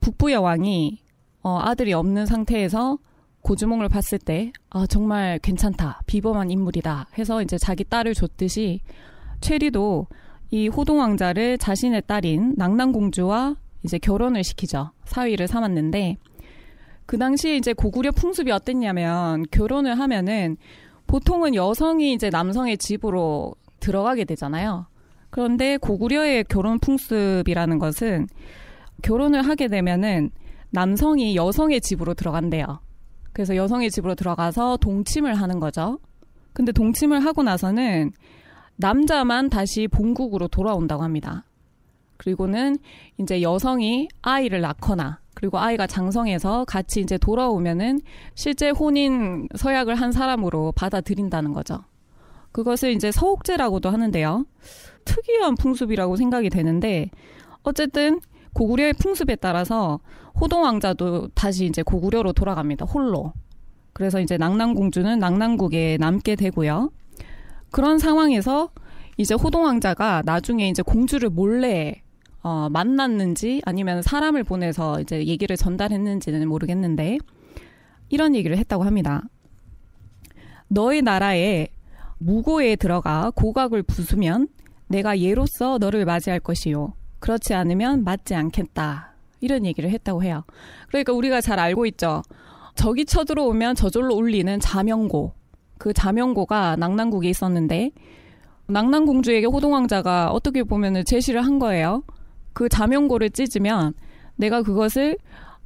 북부 여왕이 어, 아들이 없는 상태에서 고주몽을 봤을 때, 아, 정말 괜찮다. 비범한 인물이다. 해서 이제 자기 딸을 줬듯이, 최리도이 호동왕자를 자신의 딸인 낭낭공주와 이제 결혼을 시키죠. 사위를 삼았는데, 그 당시에 이제 고구려 풍습이 어땠냐면, 결혼을 하면은, 보통은 여성이 이제 남성의 집으로 들어가게 되잖아요. 그런데 고구려의 결혼 풍습이라는 것은 결혼을 하게 되면은 남성이 여성의 집으로 들어간대요. 그래서 여성의 집으로 들어가서 동침을 하는 거죠. 근데 동침을 하고 나서는 남자만 다시 본국으로 돌아온다고 합니다. 그리고는 이제 여성이 아이를 낳거나 그리고 아이가 장성해서 같이 이제 돌아오면은 실제 혼인 서약을 한 사람으로 받아들인다는 거죠. 그것을 이제 서옥제라고도 하는데요. 특이한 풍습이라고 생각이 되는데 어쨌든 고구려의 풍습에 따라서 호동 왕자도 다시 이제 고구려로 돌아갑니다. 홀로. 그래서 이제 낙랑공주는 낙랑국에 남게 되고요. 그런 상황에서 이제 호동 왕자가 나중에 이제 공주를 몰래 어, 만났는지 아니면 사람을 보내서 이제 얘기를 전달했는지는 모르겠는데 이런 얘기를 했다고 합니다. 너의 나라에 무고에 들어가 고각을 부수면 내가 예로서 너를 맞이할 것이요. 그렇지 않으면 맞지 않겠다. 이런 얘기를 했다고 해요. 그러니까 우리가 잘 알고 있죠. 적이 쳐들어오면 저절로 울리는 자명고. 그 자명고가 낙랑국에 있었는데 낙랑공주에게 호동왕자가 어떻게 보면 제시를 한 거예요. 그 자명고를 찢으면 내가 그것을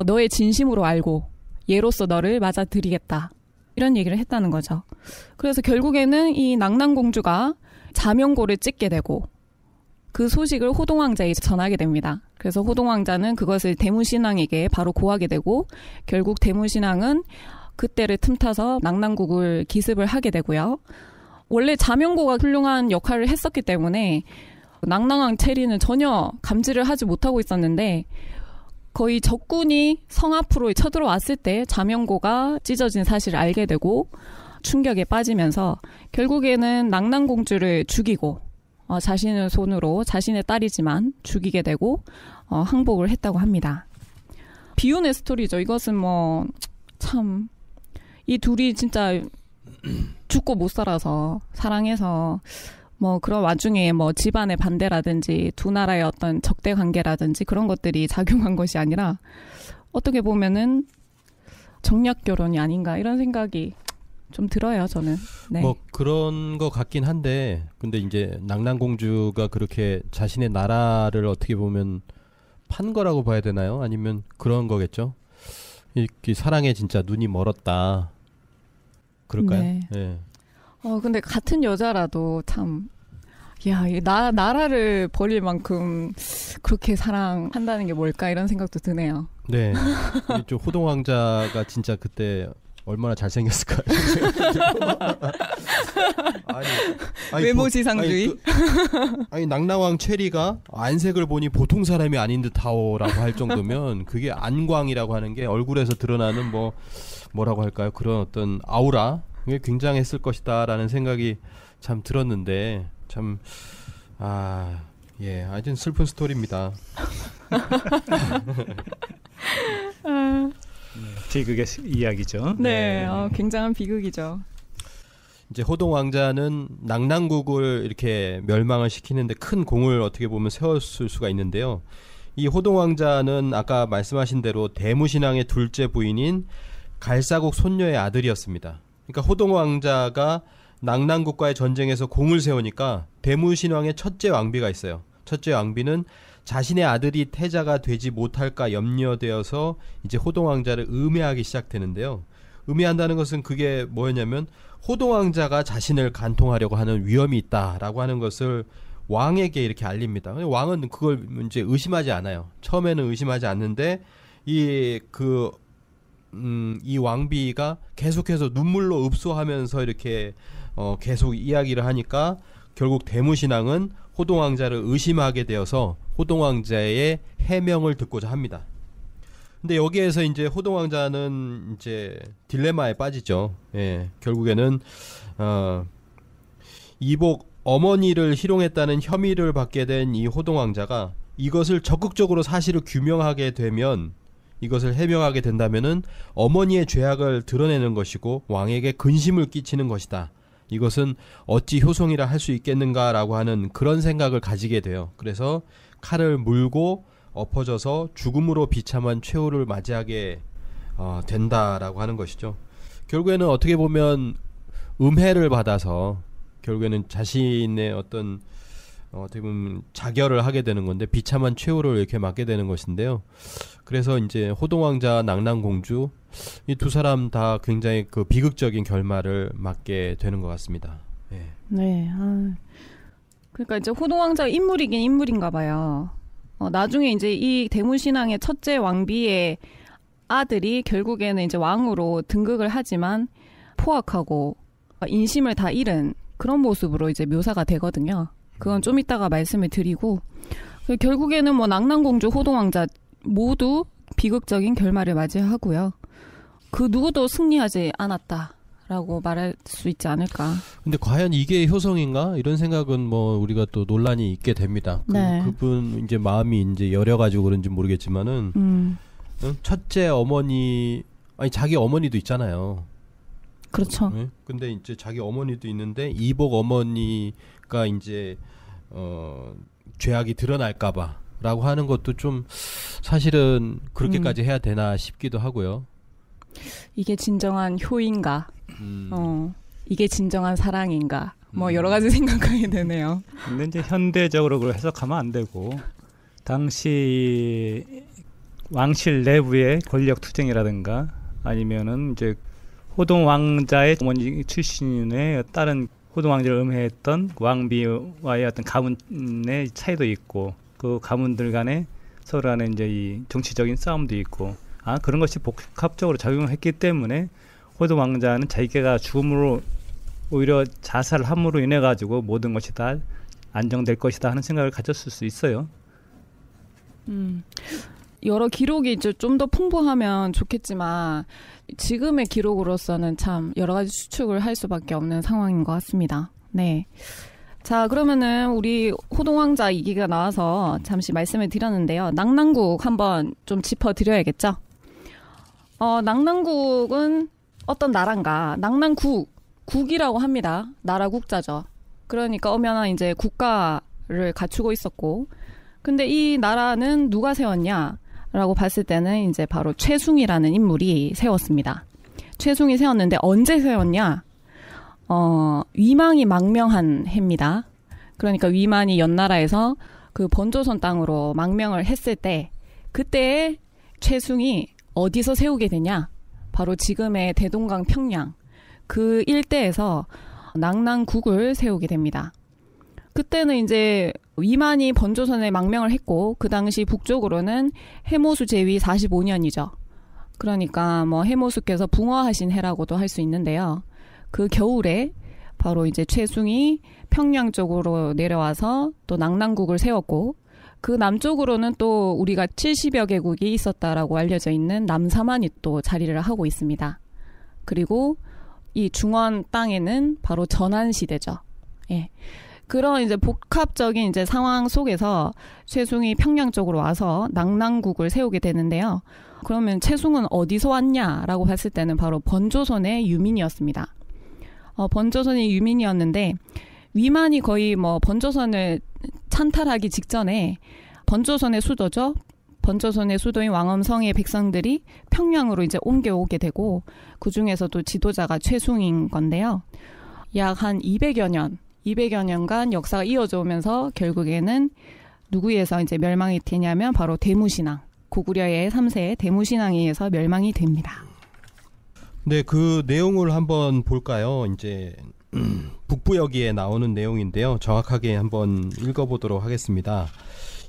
너의 진심으로 알고 예로서 너를 맞아들이겠다. 이런 얘기를 했다는 거죠. 그래서 결국에는 이 낙랑공주가 자명고를 찢게 되고 그 소식을 호동 왕자에게 전하게 됩니다. 그래서 호동 왕자는 그것을 대문 신왕에게 바로 고하게 되고 결국 대문 신왕은 그때를 틈타서 낙랑국을 기습을 하게 되고요. 원래 자명고가 훌륭한 역할을 했었기 때문에 낙랑왕 체리는 전혀 감지를 하지 못하고 있었는데 거의 적군이 성 앞으로 쳐들어왔을 때 자명고가 찢어진 사실을 알게 되고 충격에 빠지면서 결국에는 낙랑공주를 죽이고 어, 자신의 손으로 자신의 딸이지만 죽이게 되고 어, 항복을 했다고 합니다. 비운의 스토리죠. 이것은 뭐 참 이 둘이 진짜 죽고 못 살아서 사랑해서 뭐 그런 와중에 뭐 집안의 반대라든지 두 나라의 어떤 적대 관계라든지 그런 것들이 작용한 것이 아니라 어떻게 보면은 정략 결혼이 아닌가 이런 생각이 좀 들어요 저는. 네. 뭐 그런 것 같긴 한데 근데 이제 낭랑공주가 그렇게 자신의 나라를 어떻게 보면 판 거라고 봐야 되나요? 아니면 그런 거겠죠? 이렇 사랑에 진짜 눈이 멀었다. 그럴까요? 네. 네. 어 근데 같은 여자라도 참. 야, 나, 나라를 버릴 만큼 그렇게 사랑한다는 게 뭘까 이런 생각도 드네요. 네. 좀 호동왕자가 진짜 그때 얼마나 잘생겼을까. 아니, 아니, 외모지상주의. 보, 아니, 그, 아니, 낙랑왕 체리가 안색을 보니 보통 사람이 아닌 듯하오라고 할 정도면 그게 안광이라고 하는 게 얼굴에서 드러나는 뭐 뭐라고 할까요? 그런 어떤 아우라 그게 굉장했을 것이다라는 생각이 참 들었는데 참 아. 예, 아주 슬픈 스토리입니다. 비극의 이야기죠. 네, 네, 어, 굉장한 비극이죠. 이제 호동 왕자는 낙랑국을 이렇게 멸망을 시키는데 큰 공을 어떻게 보면 세웠을 수가 있는데요. 이 호동 왕자는 아까 말씀하신 대로 대무신왕의 둘째 부인인 갈사국 손녀의 아들이었습니다. 그러니까 호동 왕자가 낙랑국과의 전쟁에서 공을 세우니까 대무신왕의 첫째 왕비가 있어요. 첫째 왕비는 자신의 아들이 태자가 되지 못할까 염려되어서 이제 호동 왕자를 음해하기 시작되는데요. 음해한다는 것은 그게 뭐였냐면 호동 왕자가 자신을 간통하려고 하는 위험이 있다라고 하는 것을 왕에게 이렇게 알립니다. 왕은 그걸 이제 의심하지 않아요. 처음에는 의심하지 않는데 이 그 음, 이 왕비가 계속해서 눈물로 읍소하면서 이렇게 어, 계속 이야기를 하니까 결국 대무신앙은 호동 왕자를 의심하게 되어서 호동 왕자의 해명을 듣고자 합니다. 근데 여기에서 이제 호동 왕자는 이제 딜레마에 빠지죠. 예, 결국에는 어, 이복 어머니를 희롱했다는 혐의를 받게 된 이 호동 왕자가 이것을 적극적으로 사실을 규명하게 되면 이것을 해명하게 된다면은 어머니의 죄악을 드러내는 것이고 왕에게 근심을 끼치는 것이다. 이것은 어찌 효성이라 할 수 있겠는가라고 하는 그런 생각을 가지게 돼요. 그래서 칼을 물고 엎어져서 죽음으로 비참한 최후를 맞이하게 어, 된다라고 하는 것이죠. 결국에는 어떻게 보면 음해를 받아서 결국에는 자신의 어떤 어, 어떻게 보면 자결을 하게 되는 건데 비참한 최후를 이렇게 맞게 되는 것인데요. 그래서 이제 호동왕자 낭랑공주 이 두 사람 다 굉장히 그 비극적인 결말을 맞게 되는 것 같습니다. 예. 네. 아, 그러니까 이제 호동왕자 인물이긴 인물인가 봐요. 어, 나중에 이제 이 대문신앙의 첫째 왕비의 아들이 결국에는 이제 왕으로 등극을 하지만 포악하고 인심을 다 잃은 그런 모습으로 이제 묘사가 되거든요. 그건 좀 이따가 말씀을 드리고 결국에는 뭐 낙랑공주 호동왕자 모두 비극적인 결말을 맞이하고요. 그 누구도 승리하지 않았다. 라고 말할 수 있지 않을까. 근데 과연 이게 효성인가? 이런 생각은 뭐 우리가 또 논란이 있게 됩니다. 그, 네. 그, 분 이제 마음이 이제 여려가지고 그런지 모르겠지만은 음. 첫째 어머니 아니 자기 어머니도 있잖아요. 그렇죠. 네? 근데 이제 자기 어머니도 있는데 이복 어머니가 이제 어 죄악이 드러날까봐라고 하는 것도 좀 사실은 그렇게까지 음. 해야 되나 싶기도 하고요. 이게 진정한 효인가? 음. 어, 이게 진정한 사랑인가? 뭐 음. 여러 가지 생각하게 되네요. 근데 이제 현대적으로 그걸 해석하면 안 되고 당시 왕실 내부의 권력 투쟁이라든가 아니면은 이제 호동 왕자의 어머니 출신의 다른 호동 왕자를 음해했던 왕비와의 어떤 가문의 차이도 있고 그 가문들 간에 서로 간에 이제 이 정치적인 싸움도 있고 아 그런 것이 복합적으로 작용했기 때문에 호드 왕자는 자기가 죽음으로 오히려 자살함으로 인해 가지고 모든 것이 다 안정될 것이다 하는 생각을 가졌을 수 있어요. 음. 여러 기록이 이제 좀더 풍부하면 좋겠지만 지금의 기록으로서는 참 여러 가지 추측을 할 수밖에 없는 상황인 것 같습니다. 네. 자, 그러면은 우리 호동왕자 이기가 나와서 잠시 말씀을 드렸는데요. 낙랑국 한번 좀 짚어 드려야겠죠? 어, 낙랑국은 어떤 나라인가 낙랑국 국이라고 합니다. 나라 국자죠. 그러니까 엄연한 이제 국가를 갖추고 있었고 근데 이 나라는 누가 세웠냐라고 봤을 때는 이제 바로 최숭이라는 인물이 세웠습니다. 최숭이 세웠는데 언제 세웠냐? 어, 위망이 망명한 해입니다. 그러니까 위만이 연나라에서 그 번조선 땅으로 망명을 했을 때 그때 최숭이 어디서 세우게 되냐? 바로 지금의 대동강 평양 그 일대에서 낭랑국을 세우게 됩니다. 그때는 이제 위만이 번조선에 망명을 했고 그 당시 북쪽으로는 해모수 제위 45년이죠. 그러니까 뭐 해모수께서 붕어하신 해라고도 할 수 있는데요. 그 겨울에 바로 이제 최승이 평양 쪽으로 내려와서 또 낭랑국을 세웠고 그 남쪽으로는 또 우리가 70여 개국이 있었다라고 알려져 있는 남사만이 또 자리를 하고 있습니다. 그리고 이 중원 땅에는 바로 전한 시대죠. 예. 그런 이제 복합적인 이제 상황 속에서 최숭이 평양 쪽으로 와서 낙랑국을 세우게 되는데요. 그러면 최숭은 어디서 왔냐라고 봤을 때는 바로 번조선의 유민이었습니다. 어, 번조선의 유민이었는데 위만이 거의 뭐 번조선을 찬탈하기 직전에 번조선의 수도죠. 번조선의 수도인 왕엄성의 백성들이 평양으로 이제 옮겨오게 되고 그 중에서도 지도자가 최숭인 건데요. 약 한 200여 년, 200여 년간 역사가 이어져 오면서 결국에는 누구에서 이제 멸망이 되냐면 바로 대무신앙, 고구려의 3세 대무신앙에 의해서 멸망이 됩니다. 네, 그 내용을 한번 볼까요? 이제 북부여기에 나오는 내용인데요. 정확하게 한번 읽어보도록 하겠습니다.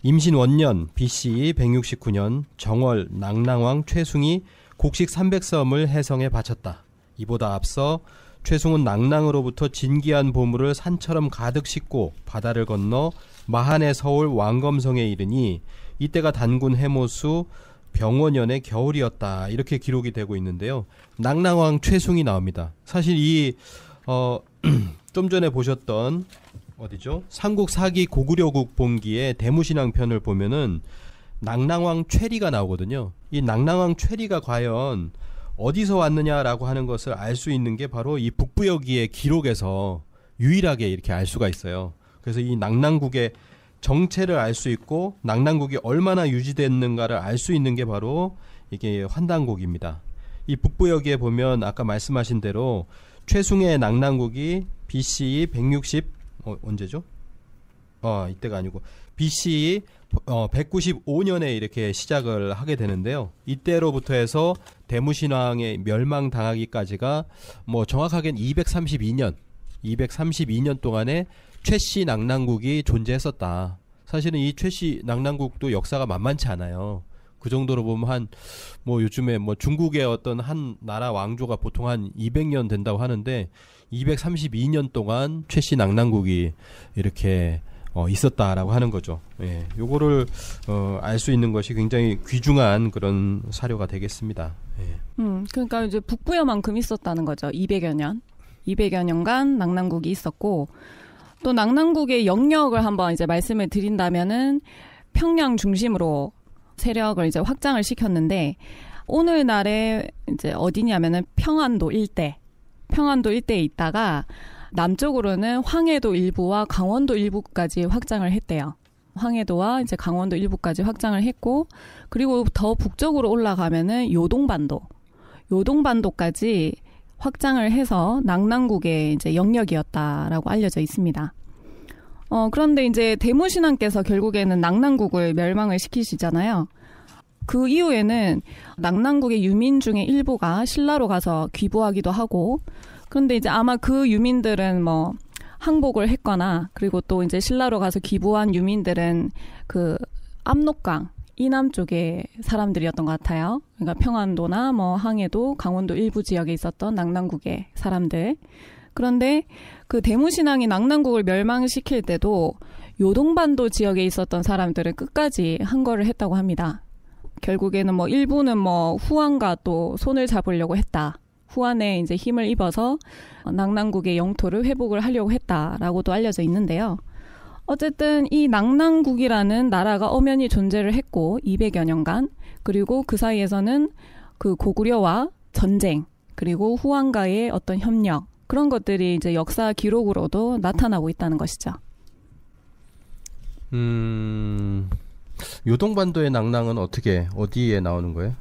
임신 원년 BC 169년 정월 낭랑왕 최숭이 곡식 300섬을 해성에 바쳤다. 이보다 앞서 최숭은 낭랑으로부터 진귀한 보물을 산처럼 가득 싣고 바다를 건너 마한의 서울 왕검성에 이르니 이때가 단군 해모수 병원연의 겨울이었다 이렇게 기록이 되고 있는데요. 낭랑왕 최숭이 나옵니다. 사실 이 어, 좀 전에 보셨던 어디죠? 삼국 사기 고구려국 본기의 대무신왕 편을 보면은 낙랑왕 최리가 나오거든요. 이 낙랑왕 최리가 과연 어디서 왔느냐라고 하는 것을 알 수 있는 게 바로 이 북부여기의 기록에서 유일하게 이렇게 알 수가 있어요. 그래서 이 낙랑국의 정체를 알 수 있고 낙랑국이 얼마나 유지됐는가를 알 수 있는 게 바로 이게 환단곡입니다. 이 북부여기에 보면 아까 말씀하신 대로 최숭의 낙랑국이 BCE 160 어, 언제죠? 어, 이때가 아니고 BCE 어, 195년에 이렇게 시작을 하게 되는데요. 이때로부터 해서 대무신왕의 멸망 당하기까지가 뭐 정확하게는 232년, 232년 동안에 최씨 낙랑국이 존재했었다. 사실은 이 최씨 낙랑국도 역사가 만만치 않아요. 그 정도로 보면 한 뭐 요즘에 뭐 중국의 어떤 한 나라 왕조가 보통 한 200년 된다고 하는데 232년 동안 최씨 낙랑국이 이렇게 어, 있었다라고 하는 거죠. 예, 요거를 어, 알 수 있는 것이 굉장히 귀중한 그런 사료가 되겠습니다. 예. 음, 그러니까 이제 북부여만큼 있었다는 거죠. 200여 년, 200여 년간 낙랑국이 있었고 또 낙랑국의 영역을 한번 이제 말씀을 드린다면은 평양 중심으로 세력을 이제 확장을 시켰는데 오늘날에 이제 어디냐면은 평안도 일대 평안도 일대에 있다가 남쪽으로는 황해도 일부와 강원도 일부까지 확장을 했대요. 황해도와 이제 강원도 일부까지 확장을 했고 그리고 더 북쪽으로 올라가면은 요동반도 요동반도까지 확장을 해서 낙랑국의 이제 영역이었다라고 알려져 있습니다. 어, 그런데 이제 대무신왕께서 결국에는 낙랑국을 멸망을 시키시잖아요. 그 이후에는 낙랑국의 유민 중에 일부가 신라로 가서 귀부하기도 하고 그런데 이제 아마 그 유민들은 뭐 항복을 했거나 그리고 또 이제 신라로 가서 귀부한 유민들은 그 압록강 이남 쪽의 사람들이었던 것 같아요. 그러니까 평안도나 뭐 항해도 강원도 일부 지역에 있었던 낙랑국의 사람들. 그런데 그 대무신왕이 낙랑국을 멸망시킬 때도 요동반도 지역에 있었던 사람들은 끝까지 항거를 했다고 합니다. 결국에는 뭐 일부는 뭐 후한과 또 손을 잡으려고 했다. 후한에 이제 힘을 입어서 낙랑국의 영토를 회복을 하려고 했다라고도 알려져 있는데요. 어쨌든 이 낙랑국이라는 나라가 엄연히 존재를 했고 200여 년간 그리고 그 사이에서는 그 고구려와 전쟁 그리고 후한과의 어떤 협력 그런 것들이 이제 역사 기록으로도 나타나고 있다는 것이죠. 음. 요동반도의 낭낭은 어떻게 어디에 나오는 거예요?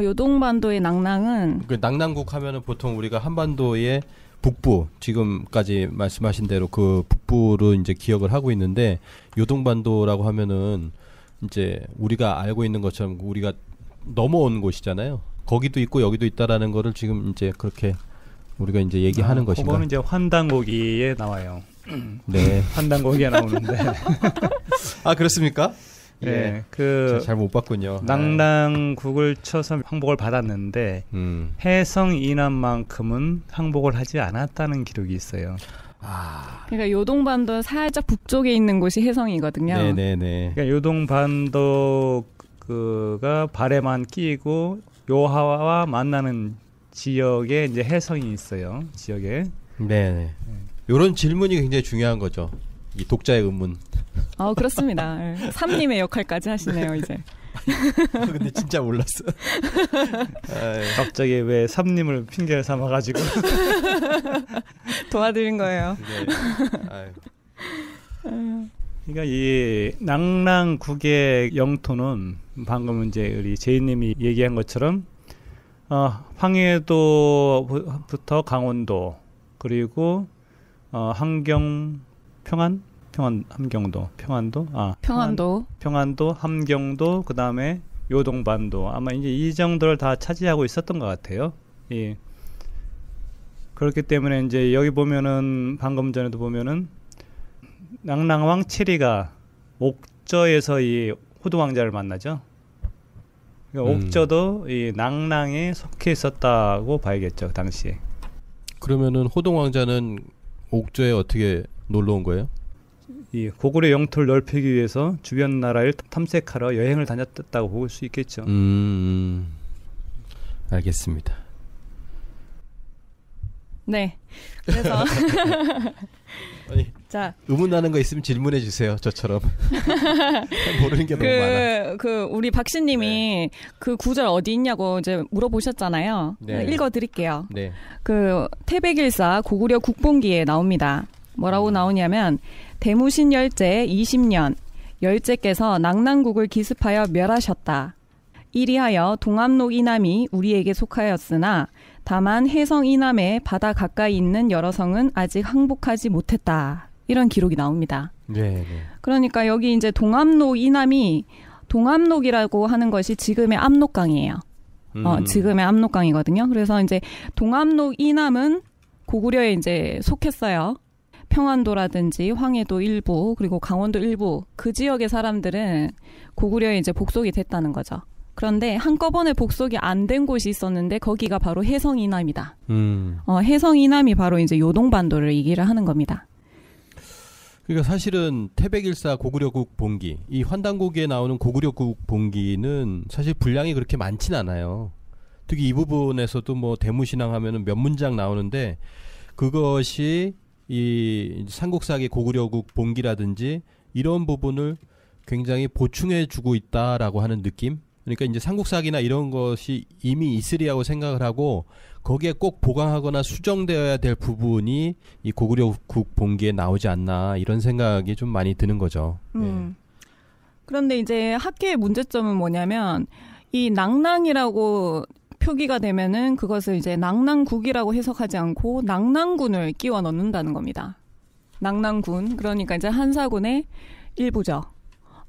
요동반도의 낭낭은 그 낭낭국 하면은 보통 우리가 한반도의 북부 지금까지 말씀하신 대로 그 북부로 이제 기억을 하고 있는데 요동반도라고 하면은 이제 우리가 알고 있는 것처럼 우리가 넘어온 곳이잖아요. 거기도 있고 여기도 있다라는 거를 지금 이제 그렇게 우리가 이제 얘기하는 아, 것인가? 그거는 이제 환단고기에 나와요. 네, 환단고기에 나오는데. 아 그렇습니까? 예. 네, 예, 그잘 못 봤군요. 예. 낭랑 국을 쳐서 항복을 받았는데 음. 해성 이남만큼은 항복을 하지 않았다는 기록이 있어요. 아. 그러니까 요동반도 살짝 북쪽에 있는 곳이 해성이거든요. 네네네. 네, 네. 그러니까 요동반도가 발에만 끼고 요하와 만나는 지역에 이제 해성이 있어요. 지역에. 네네. 네. 요런 질문이 굉장히 중요한 거죠. 이 독자의 의문. 아 그렇습니다. 예. 삼님의 역할까지 하시네요 네. 이제. 근데 진짜 몰랐어. 아, 예. 갑자기 왜 삼님을 핑계를 삼아가지고 도와드린 거예요. 네. 아, 예. 그러니까 이 낭랑국의 영토는 방금 이제 우리 제이님이 얘기한 것처럼 어, 황해도부터 강원도 그리고 어, 한경 평안 평안 함경도 평안도 아 평안도 평안, 도 함경도 그 다음에 요동반도 아마 이제 이 정도를 다 차지하고 있었던 것 같아요. 예. 그렇기 때문에 이제 여기 보면은 방금 전에도 보면은 낭랑왕 체리가 옥저에서 이 호두 왕자를 만나죠. 그러니까 음. 옥저도 이 낭랑에 속해 있었다고 봐야겠죠 그 당시에. 그러면은 호동 왕자는 옥저에 어떻게 놀러 온 거예요? 이 고구려 영토를 넓히기 위해서 주변 나라를 탐색하러 여행을 다녔다고 볼 수 있겠죠. 음, 음, 알겠습니다. 네. 그래서 아니, 자 의문나는 거 있으면 질문해 주세요. 저처럼 모르는 게 그, 너무 많아. 그 우리 박씨님이 네. 그 구절 어디 있냐고 이제 물어보셨잖아요. 네. 읽어드릴게요. 네. 그 태백일사 고구려 국본기에 나옵니다. 뭐라고 나오냐면 대무신 열제 20년 열제께서 낙랑국을 기습하여 멸하셨다. 이리하여 동암록 이남이 우리에게 속하였으나 다만 해성 이남의 바다 가까이 있는 여러 성은 아직 항복하지 못했다. 이런 기록이 나옵니다. 네, 네. 그러니까 여기 이제 동암록 이남이 동암록이라고 하는 것이 지금의 압록강이에요. 어, 음. 어, 지금의 압록강이거든요. 그래서 이제 동암록 이남은 고구려에 이제 속했어요. 평안도라든지 황해도 일부 그리고 강원도 일부 그 지역의 사람들은 고구려에 이제 복속이 됐다는 거죠. 그런데 한꺼번에 복속이 안 된 곳이 있었는데 거기가 바로 해성 이남이다. 음. 어, 해성 이남이 바로 이제 요동반도를 얘기를 하는 겁니다. 그러니까 사실은 태백일사 고구려국 봉기 이 환단고기에 나오는 고구려국 봉기는 사실 분량이 그렇게 많진 않아요. 특히 이 부분에서도 뭐 대무신앙 하면은 몇 문장 나오는데 그것이 이 삼국사기 고구려국 봉기라든지 이런 부분을 굉장히 보충해 주고 있다라고 하는 느낌. 그러니까 이제 삼국사기나 이런 것이 이미 있으리라고 생각을 하고 거기에 꼭 보강하거나 수정되어야 될 부분이 이 고구려국 봉기에 나오지 않나 이런 생각이 좀 많이 드는 거죠. 음. 예. 그런데 이제 학계의 문제점은 뭐냐면 이 낭낭이라고 표기가 되면은 그것을 이제 낭낭국이라고 해석하지 않고 낭낭군을 끼워 넣는다는 겁니다. 낭낭군 그러니까 이제 한사군의 일부죠.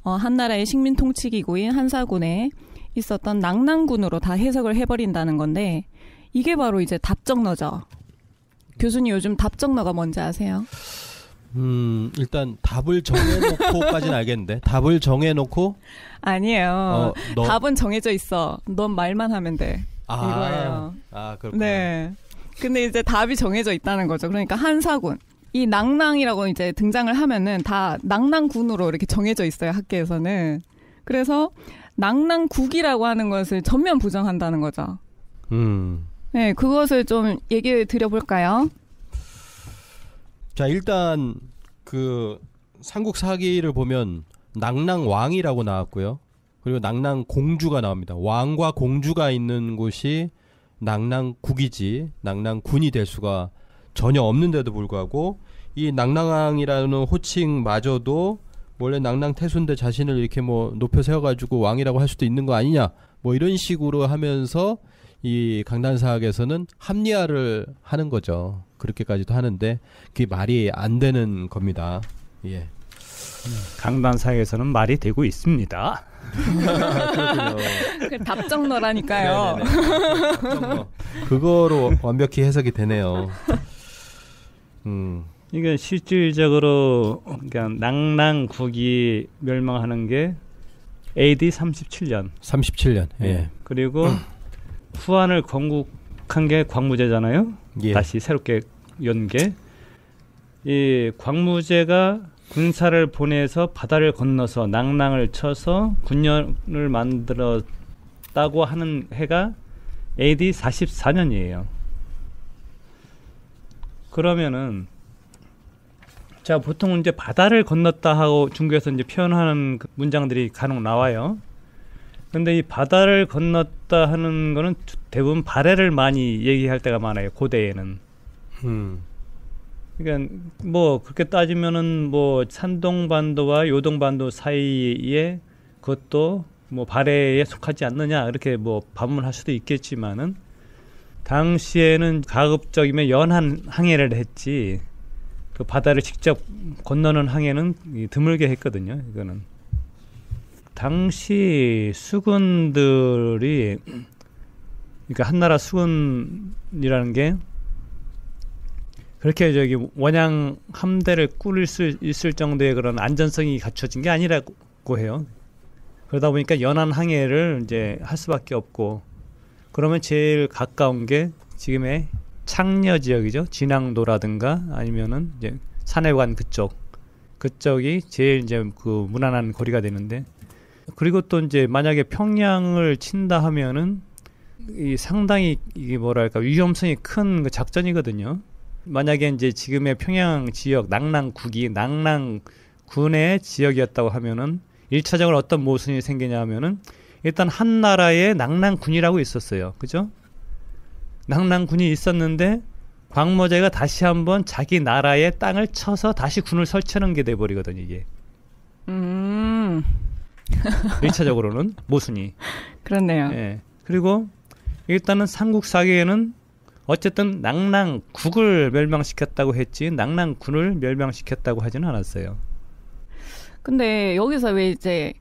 어, 한나라의 식민 통치 기구인 한사군에 있었던 낭낭군으로 다 해석을 해버린다는 건데 이게 바로 이제 답정너죠. 교수님 요즘 답정너가 뭔지 아세요? 음 일단 답을 정해놓고까지는 알겠는데 답을 정해놓고 아니에요. 어, 너... 답은 정해져 있어. 넌 말만 하면 돼. 아, 이거예요. 아, 그렇군요. 네. 근데 이제 답이 정해져 있다는 거죠. 그러니까 한사군. 이 낭낭이라고 이제 등장을 하면은 다 낭낭군으로 이렇게 정해져 있어요. 학계에서는. 그래서 낭낭국이라고 하는 것을 전면 부정한다는 거죠. 음. 네, 그것을 좀 얘기를 드려볼까요? 자, 일단 그 삼국 사기를 보면 낭낭왕이라고 나왔고요. 그리고 낭낭 공주가 나옵니다. 왕과 공주가 있는 곳이 낭낭국이지낭낭군이될 수가 전혀 없는데도 불구하고 이낭낭왕이라는 호칭마저도 원래 낭낭태순대 자신을 이렇게 뭐 높여 세워가지고 왕이라고 할 수도 있는 거 아니냐 뭐 이런 식으로 하면서 이 강단사학에서는 합리화를 하는 거죠. 그렇게까지도 하는데 그게 말이 안 되는 겁니다. 예. 강단사에서는 학 말이 되고 있습니다. 그 답정너라니까요. 네, 네, 네. 그거로 완벽히 해석이 되네요. 음. 이게 실질적으로 그냥 그러니까 낭랑국이 멸망하는 게 AD 37년. 37년. 예. 그리고 후한을 건국한 게 광무제잖아요. 예. 다시 새롭게 연계. 이 광무제가 군사를 보내서 바다를 건너서 낭낭을 쳐서 군년을 만들었다고 하는 해가 AD 44년이에요. 그러면은 자 보통 이제 바다를 건넜다 하고 중국에서 이제 표현하는 그 문장들이 간혹 나와요. 근데 이 바다를 건넜다 하는 거는 대부분 발해를 많이 얘기할 때가 많아요. 고대에는. 음. 그러니까 뭐 그렇게 따지면은 뭐 산동반도와 요동반도 사이에 그것도 뭐 발해에 속하지 않느냐 이렇게 뭐 반문할 수도 있겠지만은 당시에는 가급적이면 연한 항해를 했지 그 바다를 직접 건너는 항해는 드물게 했거든요. 이거는 당시 수군들이 그러니까 한나라 수군이라는 게 그렇게 저기 원양 함대를 꾸릴 수 있을 정도의 그런 안전성이 갖춰진 게 아니라고 해요. 그러다 보니까 연안 항해를 이제 할 수밖에 없고 그러면 제일 가까운 게 지금의 창녀 지역이죠. 진앙도라든가 아니면은 이제 산해관 그쪽 그쪽이 제일 이제 그 무난한 거리가 되는데 그리고 또 이제 만약에 평양을 친다 하면은 이 상당히 이게 뭐랄까 위험성이 큰그 작전이거든요. 만약에 이제 지금의 평양 지역 낙랑국이 낙랑군의 지역이었다고 하면은 일차적으로 어떤 모순이 생기냐 하면은 일단 한나라의 낙랑군이라고 있었어요. 그죠? 낙랑군이 있었는데 광모제가 다시 한번 자기 나라의 땅을 쳐서 다시 군을 설치하는 게돼 버리거든 이게. 음. 일차적으로는 모순이. 그렇네요. 예. 그리고 일단은 삼국 사기에는 어쨌든 낭랑국을 멸망시켰다고 했지 낭랑군을 멸망시켰다고 하지는 않았어요. 근데 여기서 왜 이제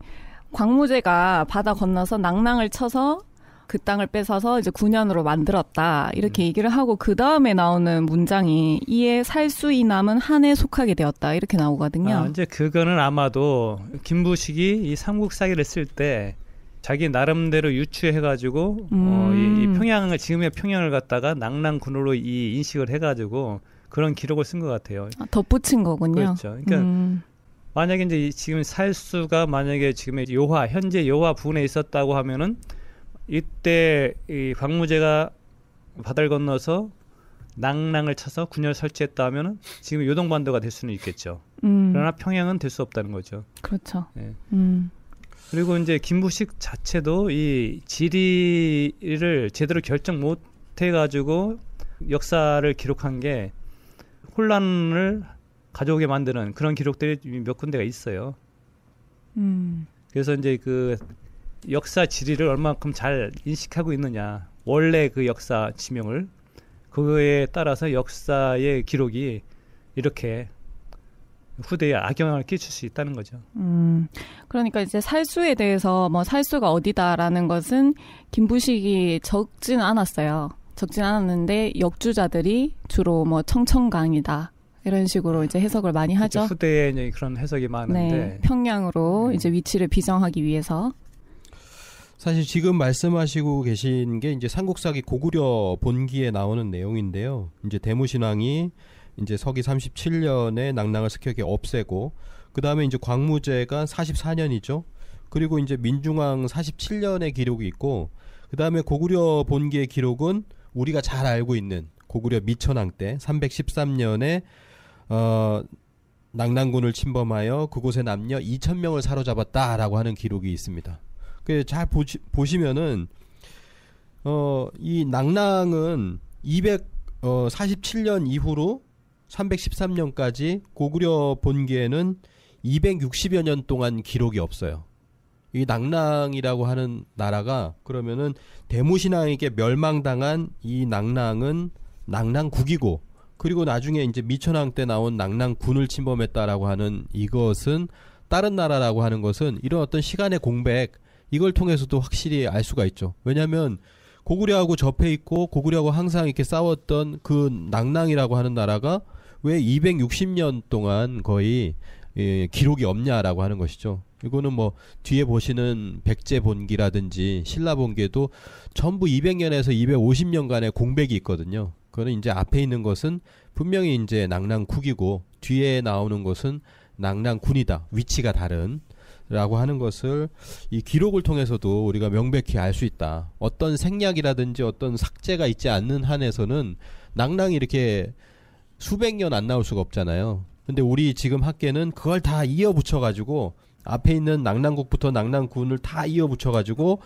광무제가 바다 건너서 낭랑을 쳐서 그 땅을 뺏어서 이제 군현으로 만들었다. 이렇게 음. 얘기를 하고 그 다음에 나오는 문장이 이에 살수이 남은 한에 속하게 되었다. 이렇게 나오거든요. 아, 이제 그거는 아마도 김부식이 이 삼국사기를 쓸때 자기 나름대로 유추해가지고 음. 어, 이, 이 음. 평양을 지금의 평양을 갖다가 낙랑군으로 이 인식을 해가지고 그런 기록을 쓴 것 같아요. 아, 덧붙인 거군요. 그렇죠. 그러니까 음. 만약에 이제 지금 살수가 만약에 지금의 요화 현재 요화 부근에 있었다고 하면은 이때 이 광무제가 바다를 건너서 낭랑을 쳐서 군열 설치했다 하면은 지금 요동반도가 될 수는 있겠죠. 음. 그러나 평양은 될 수 없다는 거죠. 그렇죠. 예. 음. 그리고 이제 김부식 자체도 이 지리를 제대로 결정 못 해가지고 역사를 기록한 게 혼란을 가져오게 만드는 그런 기록들이 몇 군데가 있어요. 음. 그래서 이제 그 역사 지리를 얼마큼잘 인식하고 있느냐 원래 그 역사 지명을 그거에 따라서 역사의 기록이 이렇게 후대에 악영향을 끼칠 수 있다는 거죠. 음, 그러니까 이제 살수에 대해서 뭐 살수가 어디다라는 것은 김부식이 적진 않았어요. 적진 않았는데 역주자들이 주로 뭐 청천강이다 이런 식으로 이제 해석을 많이 하죠. 후대에 그런 해석이 많은데 네, 평양으로 음. 이제 위치를 비정하기 위해서 사실 지금 말씀하시고 계신 게 이제 삼국사기 고구려 본기에 나오는 내용인데요. 이제 대무신왕이 이제 서기 37년에 낙랑을스케에 없애고 그다음에 이제 광무제가 44년이죠. 그리고 이제 민중왕 47년의 기록이 있고 그다음에 고구려 본계 기록은 우리가 잘 알고 있는 고구려 미천왕 때 313년에 어낙랑군을 침범하여 그곳의 남녀 2천 명을 사로잡았다라고 하는 기록이 있습니다. 그 잘 보시, 보시면은 어이 낙랑은 247년 어, 이후로 313년까지 고구려 본기에는 260여 년 동안 기록이 없어요. 이 낙랑이라고 하는 나라가 그러면은 대무신앙에게 멸망당한 이 낙랑은 낙랑국이고 그리고 나중에 이제 미천왕 때 나온 낙랑군을 침범했다라고 하는 이것은 다른 나라라고 하는 것은 이런 어떤 시간의 공백 이걸 통해서도 확실히 알 수가 있죠. 왜냐하면 고구려하고 접해 있고 고구려하고 항상 이렇게 싸웠던 그 낙랑이라고 하는 나라가 왜 260년 동안 거의 예, 기록이 없냐라고 하는 것이죠. 이거는 뭐 뒤에 보시는 백제 본기라든지 신라 본기에도 전부 200년에서 250년간의 공백이 있거든요. 그거는 이제 앞에 있는 것은 분명히 이제 낙랑국이고 뒤에 나오는 것은 낙랑군이다. 위치가 다른. 라고 하는 것을 이 기록을 통해서도 우리가 명백히 알 수 있다. 어떤 생략이라든지 어떤 삭제가 있지 않는 한에서는 낭랑이 이렇게 수백 년 안 나올 수가 없잖아요. 근데 우리 지금 학계는 그걸 다 이어붙여 가지고 앞에 있는 낙랑국부터 낙랑군을 다 이어붙여 가지고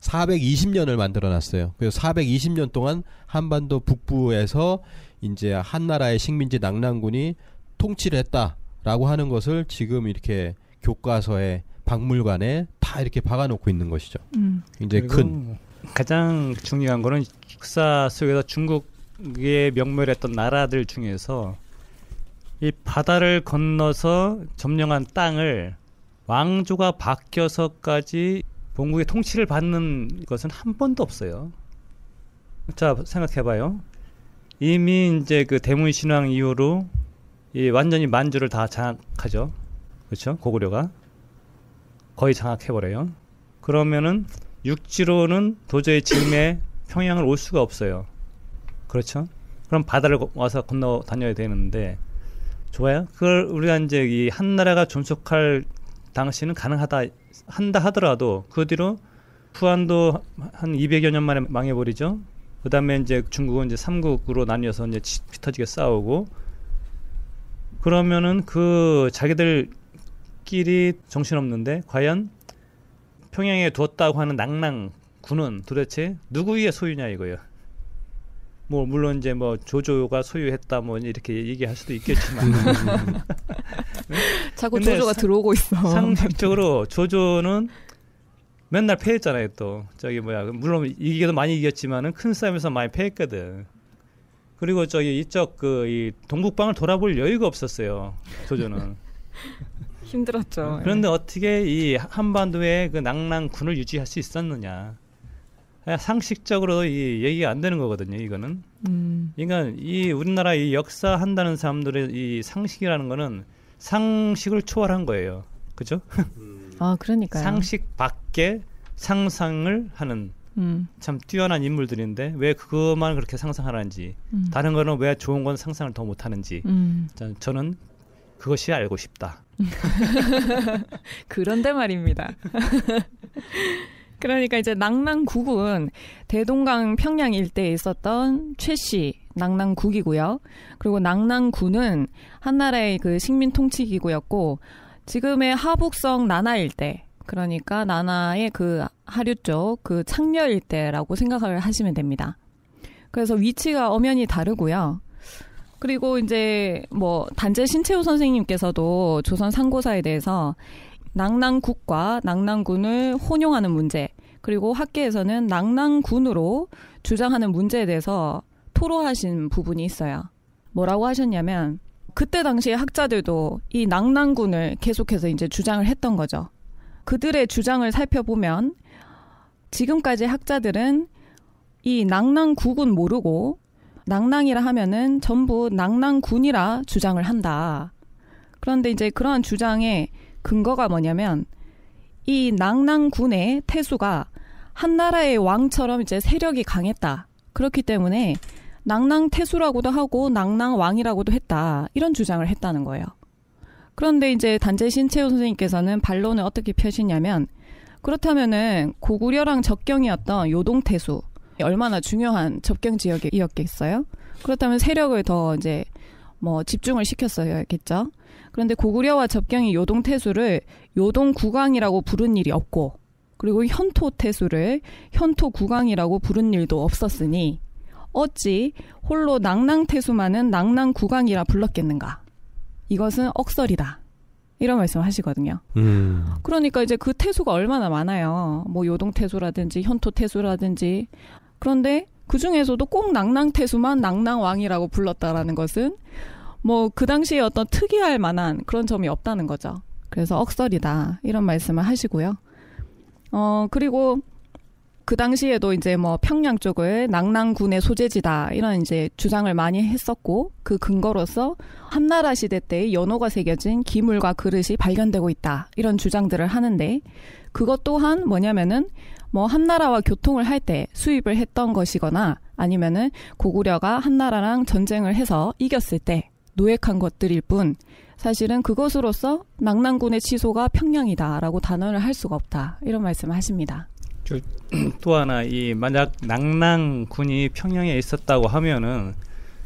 420년을 만들어 놨어요. 그래서 420년 동안 한반도 북부에서 이제 한나라의 식민지 낙랑군이 통치를 했다라고 하는 것을 지금 이렇게 교과서에 박물관에 다 이렇게 박아놓고 있는 것이죠. 음. 굉장큰 가장 중요한 거는 역사 속에서 중국 에 명멸했던 나라들 중에서 이 바다를 건너서 점령한 땅을 왕조가 바뀌어서까지 본국의 통치를 받는 것은 한 번도 없어요. 자 생각해봐요. 이미 이제 그 대문 신왕 이후로 이 완전히 만주를 다 장악하죠. 그렇죠? 고구려가 거의 장악해버려요. 그러면은 육지로는 도저히 짐에 평양을 올 수가 없어요. 그렇죠. 그럼 바다를 와서 건너 다녀야 되는데 좋아요. 그걸 우리가 이제 이 한나라가 존속할 당시는 가능하다 한다 하더라도 그 뒤로 후한도 한 200여 년 만에 망해버리죠. 그다음에 이제 중국은 이제 삼국으로 나뉘어서 이제 피터지게 싸우고 그러면은 그 자기들끼리 정신없는데 과연 평양에 두었다고 하는 낭낭 군은 도대체 누구의 소유냐 이거예요. 뭐 물론 이제 뭐 조조가 소유했다 뭐 이렇게 얘기할 수도 있겠지만 음. 네? 자꾸 조조가 사, 들어오고 있어. 상식적으로 조조는 맨날 패했잖아요 또 저기 뭐야 물론 이기도 기 많이 이겼지만은 큰 싸움에서 많이 패했거든. 그리고 저기 이쪽 그 이 동북방을 돌아볼 여유가 없었어요 조조는. 힘들었죠. 그런데 예. 어떻게 이 한반도의 그 낭랑군을 유지할 수 있었느냐? 상식적으로 이 얘기가 안 되는 거거든요. 이거는. 음. 그러니까 이 우리나라 이 역사 한다는 사람들의 이 상식이라는 거는 상식을 초월한 거예요. 그죠? 음. 아, 그러니까 상식 밖에 상상을 하는 음. 참 뛰어난 인물들인데 왜 그것만 그렇게 상상하는지 음. 다른 거는 왜 좋은 건 상상을 더 못하는지 음. 저는 그것이 알고 싶다. 그런데 말입니다. 그러니까 이제 낭랑국은 대동강 평양 일대에 있었던 최씨 낭랑국이고요. 그리고 낭랑군은 한나라의 그 식민 통치기구였고 지금의 하북성 나나 일대 그러니까 나나의 그 하류 쪽 그 창녀 일대라고 생각을 하시면 됩니다. 그래서 위치가 엄연히 다르고요. 그리고 이제 뭐 단재 신채호 선생님께서도 조선 상고사에 대해서 낙랑국과낙랑군을 혼용하는 문제 그리고 학계에서는 낙랑군으로 주장하는 문제에 대해서 토로하신 부분이 있어요. 뭐라고 하셨냐면 그때 당시에 학자들도 이낙랑군을 계속해서 이제 주장을 했던 거죠. 그들의 주장을 살펴보면 지금까지 학자들은 이낙랑국은 모르고 낙랑이라 하면은 전부 낙랑군이라 주장을 한다. 그런데 이제 그러한 주장에 근거가 뭐냐면 이 낭낭군의 태수가 한 나라의 왕처럼 이제 세력이 강했다. 그렇기 때문에 낭낭 태수라고도 하고 낭낭 왕이라고도 했다. 이런 주장을 했다는 거예요. 그런데 이제 단재 신채호 선생님께서는 반론을 어떻게 펴시냐면 그렇다면은 고구려랑 접경이었던 요동태수 얼마나 중요한 접경 지역이었겠어요? 그렇다면 세력을 더 이제 뭐 집중을 시켰어야겠죠. 그런데 고구려와 접경이 요동 태수를 요동 국왕이라고 부른 일이 없고 그리고 현토 태수를 현토 국왕이라고 부른 일도 없었으니 어찌 홀로 낭낭 태수만은 낭낭 국왕이라 불렀겠는가? 이것은 억설이다. 이런 말씀을 하시거든요. 음. 그러니까 이제 그 태수가 얼마나 많아요. 뭐 요동 태수라든지 현토 태수라든지 그런데 그 중에서도 꼭 낭낭태수만 낭낭왕이라고 불렀다라는 것은 뭐 그 당시에 어떤 특이할 만한 그런 점이 없다는 거죠. 그래서 억설이다 이런 말씀을 하시고요. 어 그리고 그 당시에도 이제 뭐 평양 쪽을 낭랑군의 소재지다 이런 이제 주장을 많이 했었고 그 근거로서 한나라 시대 때의 연호가 새겨진 기물과 그릇이 발견되고 있다 이런 주장들을 하는데 그것 또한 뭐냐면은 뭐 한나라와 교통을 할 때 수입을 했던 것이거나 아니면은 고구려가 한나라랑 전쟁을 해서 이겼을 때 노획한 것들일 뿐 사실은 그것으로서 낙랑군의 취소가 평양이다라고 단언을 할 수가 없다 이런 말씀을 하십니다. 또 하나 이 만약 낙랑군이 평양에 있었다고 하면은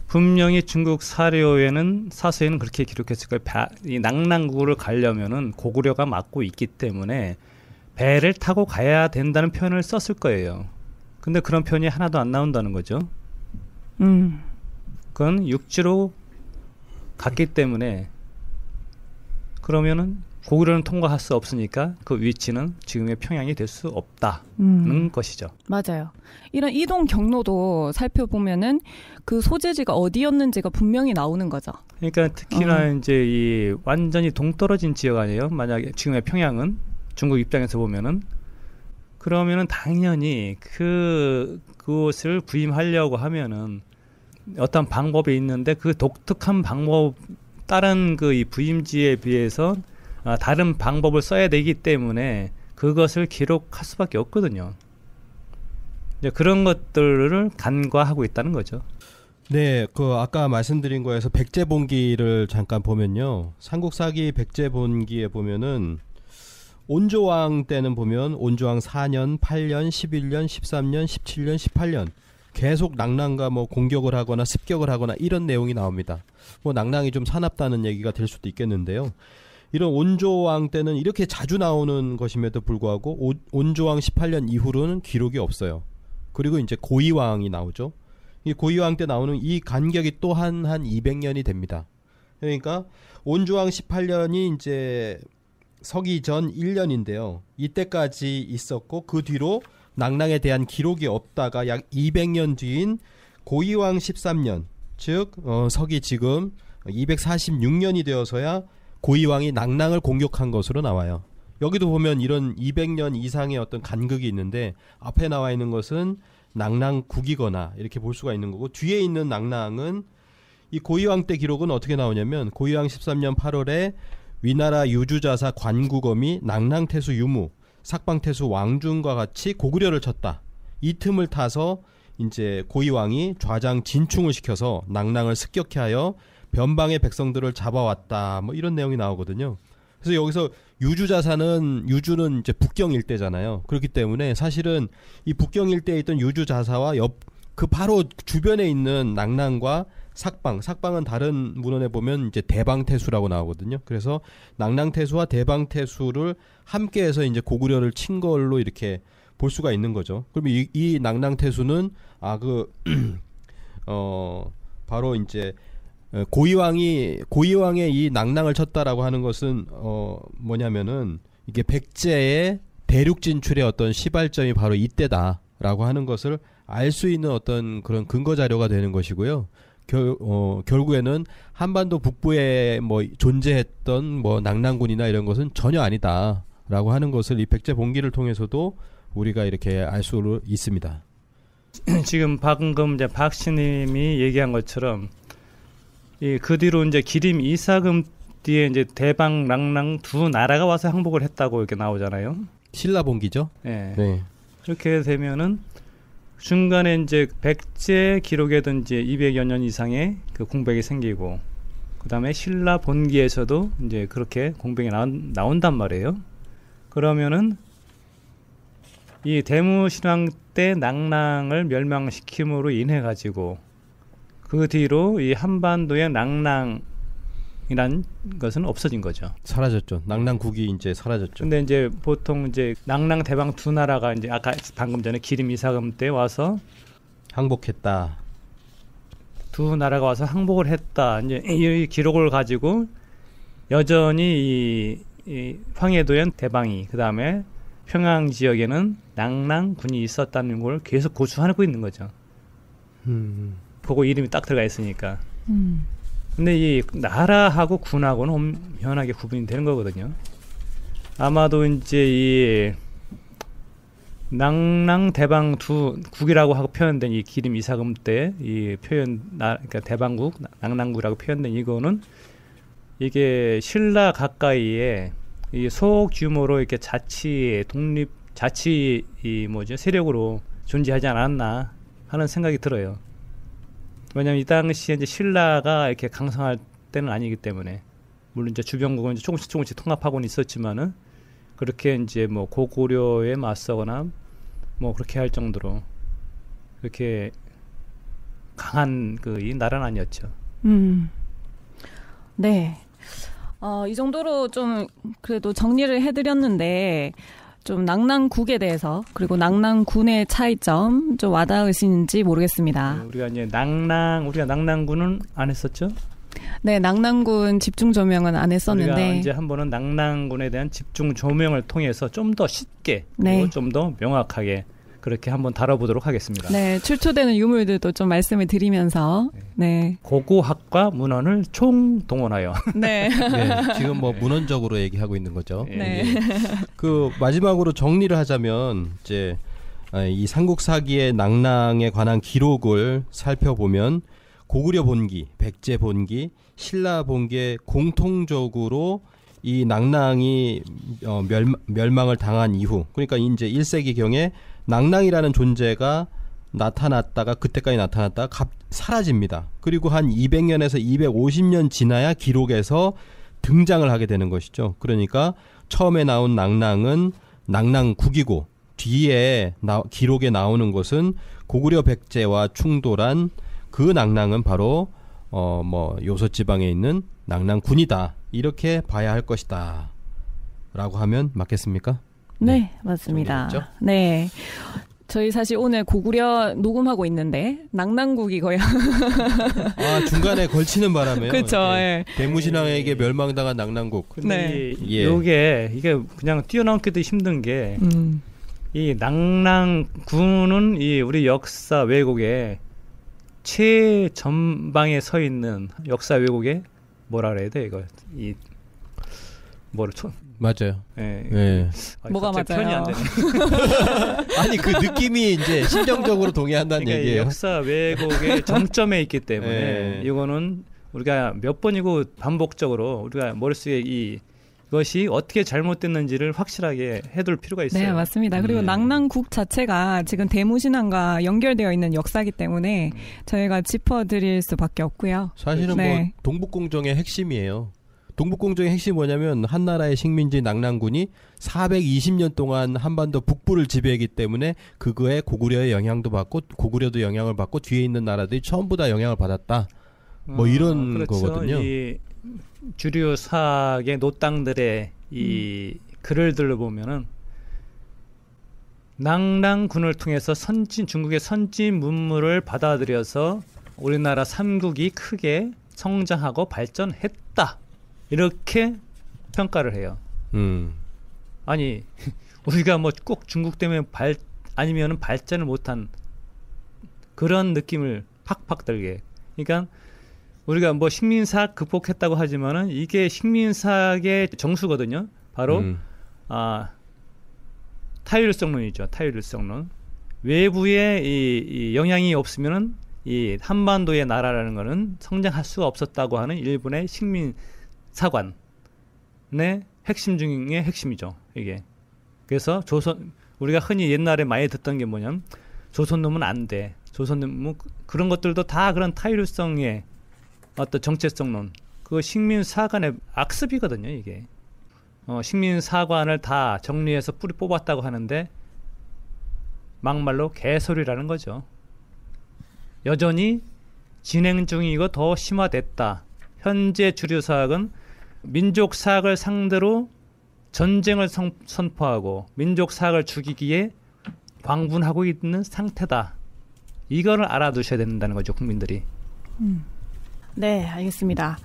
분명히 중국 사료에는 사서에는 그렇게 기록했을 거예요. 이낙랑군을 가려면은 고구려가 막고 있기 때문에 배를 타고 가야 된다는 표현을 썼을 거예요. 근데 그런 표현이 하나도 안 나온다는 거죠. 음. 그건 육지로 갔기 때문에 그러면은 고구려는 통과할 수 없으니까 그 위치는 지금의 평양이 될 수 없다는 음. 것이죠. 맞아요. 이런 이동 경로도 살펴보면은 그 소재지가 어디였는지가 분명히 나오는 거죠. 그러니까 특히나 어. 이제 이 완전히 동떨어진 지역 아니에요. 만약에 지금의 평양은 중국 입장에서 보면은 그러면은 당연히 그 그것을 부임하려고 하면은 어떤 방법이 있는데 그 독특한 방법 다른 그 이 부임지에 비해서 아, 다른 방법을 써야 되기 때문에 그것을 기록할 수밖에 없거든요. 이제 그런 것들을 간과하고 있다는 거죠. 네, 그 아까 말씀드린 거에서 백제본기를 잠깐 보면요. 삼국사기 백제본기에 보면은 온조왕 때는 보면 온조왕 4년, 8년, 11년, 13년, 17년, 18년 계속 낭랑과 뭐 공격을 하거나 습격을 하거나 이런 내용이 나옵니다. 뭐 낭랑이 좀 사납다는 얘기가 될 수도 있겠는데요. 이런 온조왕 때는 이렇게 자주 나오는 것임에도 불구하고 오, 온조왕 18년 이후로는 기록이 없어요. 그리고 이제 고이왕이 나오죠. 이 고이왕 때 나오는 이 간격이 또 한 한 200년이 됩니다. 그러니까 온조왕 18년이 이제 서기 전 1년인데요. 이때까지 있었고 그 뒤로 낙랑에 대한 기록이 없다가 약 200년 뒤인 고이왕 13년, 즉 어, 서기 지금 246년이 되어서야 고이왕이 낙랑을 공격한 것으로 나와요. 여기도 보면 이런 200년 이상의 어떤 간극이 있는데 앞에 나와 있는 것은 낙랑국이거나 이렇게 볼 수가 있는 거고 뒤에 있는 낙랑은 이 고이왕 때 기록은 어떻게 나오냐면 고이왕 13년 8월에 위나라 유주자사 관구검이 낭랑태수 유무, 삭방태수 왕준과 같이 고구려를 쳤다. 이 틈을 타서 이제 고이왕이 좌장 진충을 시켜서 낭랑을 습격해 하여 변방의 백성들을 잡아왔다. 뭐 이런 내용이 나오거든요. 그래서 여기서 유주자사는 유주는 이제 북경 일대잖아요. 그렇기 때문에 사실은 이 북경 일대에 있던 유주자사와 옆 그 바로 주변에 있는 낭랑과 삭방. 삭방은 다른 문헌에 보면 이제 대방태수라고 나오거든요. 그래서 낙랑태수와 대방태수를 함께해서 이제 고구려를 친 걸로 이렇게 볼 수가 있는 거죠. 그럼 이, 이낙랑태수는 아 그 어 바로 이제 어, 고이왕이 고이왕의 이낙랑을 쳤다라고 하는 것은 어 뭐냐면은 이게 백제의 대륙 진출의 어떤 시발점이 바로 이때다라고 하는 것을 알 수 있는 어떤 그런 근거 자료가 되는 것이고요. 결, 어, 결국에는 한반도 북부에 뭐 존재했던 뭐 낙랑군이나 이런 것은 전혀 아니다라고 하는 것을 이 백제 봉기를 통해서도 우리가 이렇게 알 수 있습니다. 지금 방금 이제 박신님이 얘기한 것처럼 이그 뒤로 이제 기림 이사금 뒤에 이제 대방 낙랑두 나라가 와서 항복을 했다고 이렇게 나오잖아요. 신라 봉기죠. 예. 네. 네. 그렇게 되면은 중간에 이제 백제 기록에도 이제 200여 년 이상의 그 공백이 생기고 그다음에 신라 본기에서도 이제 그렇게 공백이 나온, 나온단 말이에요. 그러면은 이 대무신왕 때 낙랑을 멸망시킴으로 인해 가지고 그 뒤로 이 한반도의 낙랑 이란 것은 없어진 거죠. 사라졌죠. 낭랑국이 이제 사라졌죠. 근데 이제 보통 이제 낭랑 대방 두 나라가 이제 아까 방금 전에 기름 이사금 때 와서 항복했다. 두 나라가 와서 항복을 했다. 이제 이 기록을 가지고 여전히 이, 이황해도현 대방이 그 다음에 평양 지역에는 낭랑군이 있었다는 걸 계속 고수하고 있는 거죠. 음. 보고 이름이 딱 들어가 있으니까. 음. 근데 이 나라하고 군하고는 엄연하게 구분이 되는 거거든요. 아마도 이제 이 낭랑 대방 두 국이라고 하고 표현된 이 기림 이사금 때 이 표현 나 그러니까 대방국 낭랑국이라고 표현된 이거는 이게 신라 가까이에 이 소규모로 이렇게 자치 독립 자치 이 뭐죠 세력으로 존재하지 않았나 하는 생각이 들어요. 왜냐하면 이 당시에 이제 신라가 이렇게 강성할 때는 아니기 때문에 물론 이제 주변국은 이제 조금씩 조금씩 통합하고는 있었지만은 그렇게 이제 뭐 고구려에 맞서거나 뭐 그렇게 할 정도로 그렇게 강한 그 이 나라는 아니었죠. 음. 네. 어, 이 정도로 좀 그래도 정리를 해드렸는데 좀낭낭국에 대해서 그리고 낭낭군의 차이점 좀 와닿으시는지 모르겠습니다. 그 우리가 이제 낙랑 우리가 낙랑군은 안 했었죠? 네, 낭낭군 집중 조명은 안 했었는데 우리가 이제 한 번은 낙랑군에 대한 집중 조명을 통해서 좀 더 쉽게 네. 좀더 명확하게 그렇게 한번 다뤄보도록 하겠습니다. 네, 출토되는 유물들도 좀 말씀을 드리면서 네. 고고학과 문헌을 총동원하여. 네. 네. 지금 뭐 문헌적으로 얘기하고 있는 거죠. 예. 네. 네. 마지막으로 정리를 하자면 이제 아, 이 삼국사기의 낭랑에 관한 기록을 살펴보면 고구려 본기, 백제 본기, 신라 본기에 공통적으로 이 낭랑이 어, 멸, 멸망을 당한 이후 그러니까 이제 1세기 경에 낭낭이라는 존재가 나타났다가 그때까지 나타났다가 갑, 사라집니다. 그리고 한 200년에서 250년 지나야 기록에서 등장을 하게 되는 것이죠. 그러니까 처음에 나온 낭낭은 낭낭국이고 뒤에 나, 기록에 나오는 것은 고구려 백제와 충돌한 그 낭낭은 바로 어뭐 요소 지방에 있는 낭낭군이다 이렇게 봐야 할 것이다라고 하면 맞겠습니까? 네, 네, 맞습니다. 정리됐죠? 네. 저희 사실 오늘 고구려 녹음하고 있는데 낙랑국이거요아 중간에 걸치는 바람에 그렇죠. 네. 예. 대무신왕에게 멸망당한 낙랑국 네. 예. 요게 이게 그냥 뛰어넘기도 힘든 게. 음. 이 낭랑군은 이 우리 역사 왜곡의 최전방에 서 있는 역사 왜곡의 뭐라 그래야 돼 이거 이 뭐를 초, 맞아요. 네. 네. 아니, 뭐가 맞아요? 아니 그 느낌이 이제 심정적으로 동의한다는 그러니까 얘기예요. 역사 왜곡의 정점에 있기 때문에 네. 이거는 우리가 몇 번이고 반복적으로 우리가 머릿속에 이 것이 어떻게 잘못됐는지를 확실하게 해둘 필요가 네, 있어요. 네, 맞습니다. 그리고 음. 낭낭국 자체가 지금 대무신앙과 연결되어 있는 역사기 때문에 음. 저희가 짚어드릴 수밖에 없고요. 사실은 네. 뭐 동북공정의 핵심이에요. 동북공정의 핵심이 뭐냐면 한나라의 식민지 낙랑군이 420년 동안 한반도 북부를 지배했기 때문에 그거에 고구려의 영향도 받고 고구려도 영향을 받고 뒤에 있는 나라들이 전부 다 영향을 받았다. 뭐 아, 이런 그렇죠. 거거든요. 이 주류 사학의 노땅들의 이 음. 글을 들어보면은 낭랑군을 통해서 선진 중국의 선진 문물을 받아들여서 우리나라 삼국이 크게 성장하고 발전했다. 이렇게 평가를 해요. 음. 아니 우리가 뭐 꼭 중국 때문에 발 아니면은 발전을 못한 그런 느낌을 팍팍 들게. 그러니까 우리가 뭐 식민사 극복했다고 하지만은 이게 식민사의 정수거든요. 바로 음. 아 타율성론이죠. 타율성론. 외부의 이, 이 영향이 없으면은 이 한반도의 나라라는 거는 성장할 수가 없었다고 하는 일본의 식민 사관의 핵심 중의 핵심이죠. 이게. 그래서 조선 우리가 흔히 옛날에 많이 듣던 게 뭐냐면 조선 놈은 안 돼. 조선 놈뭐 그, 그런 것들도 다 그런 타율성의 어떤 정체성론. 그 식민 사관의 악습이거든요, 이게. 어, 식민 사관을 다 정리해서 뿌리 뽑았다고 하는데 막말로 개소리라는 거죠. 여전히 진행 중이고 더 심화됐다. 현재 주류 사학은 민족 사학을 상대로 전쟁을 성, 선포하고 민족 사학을 죽이기에 광분하고 있는 상태다. 이거를 알아두셔야 된다는 거죠, 국민들이. 음. 네, 알겠습니다.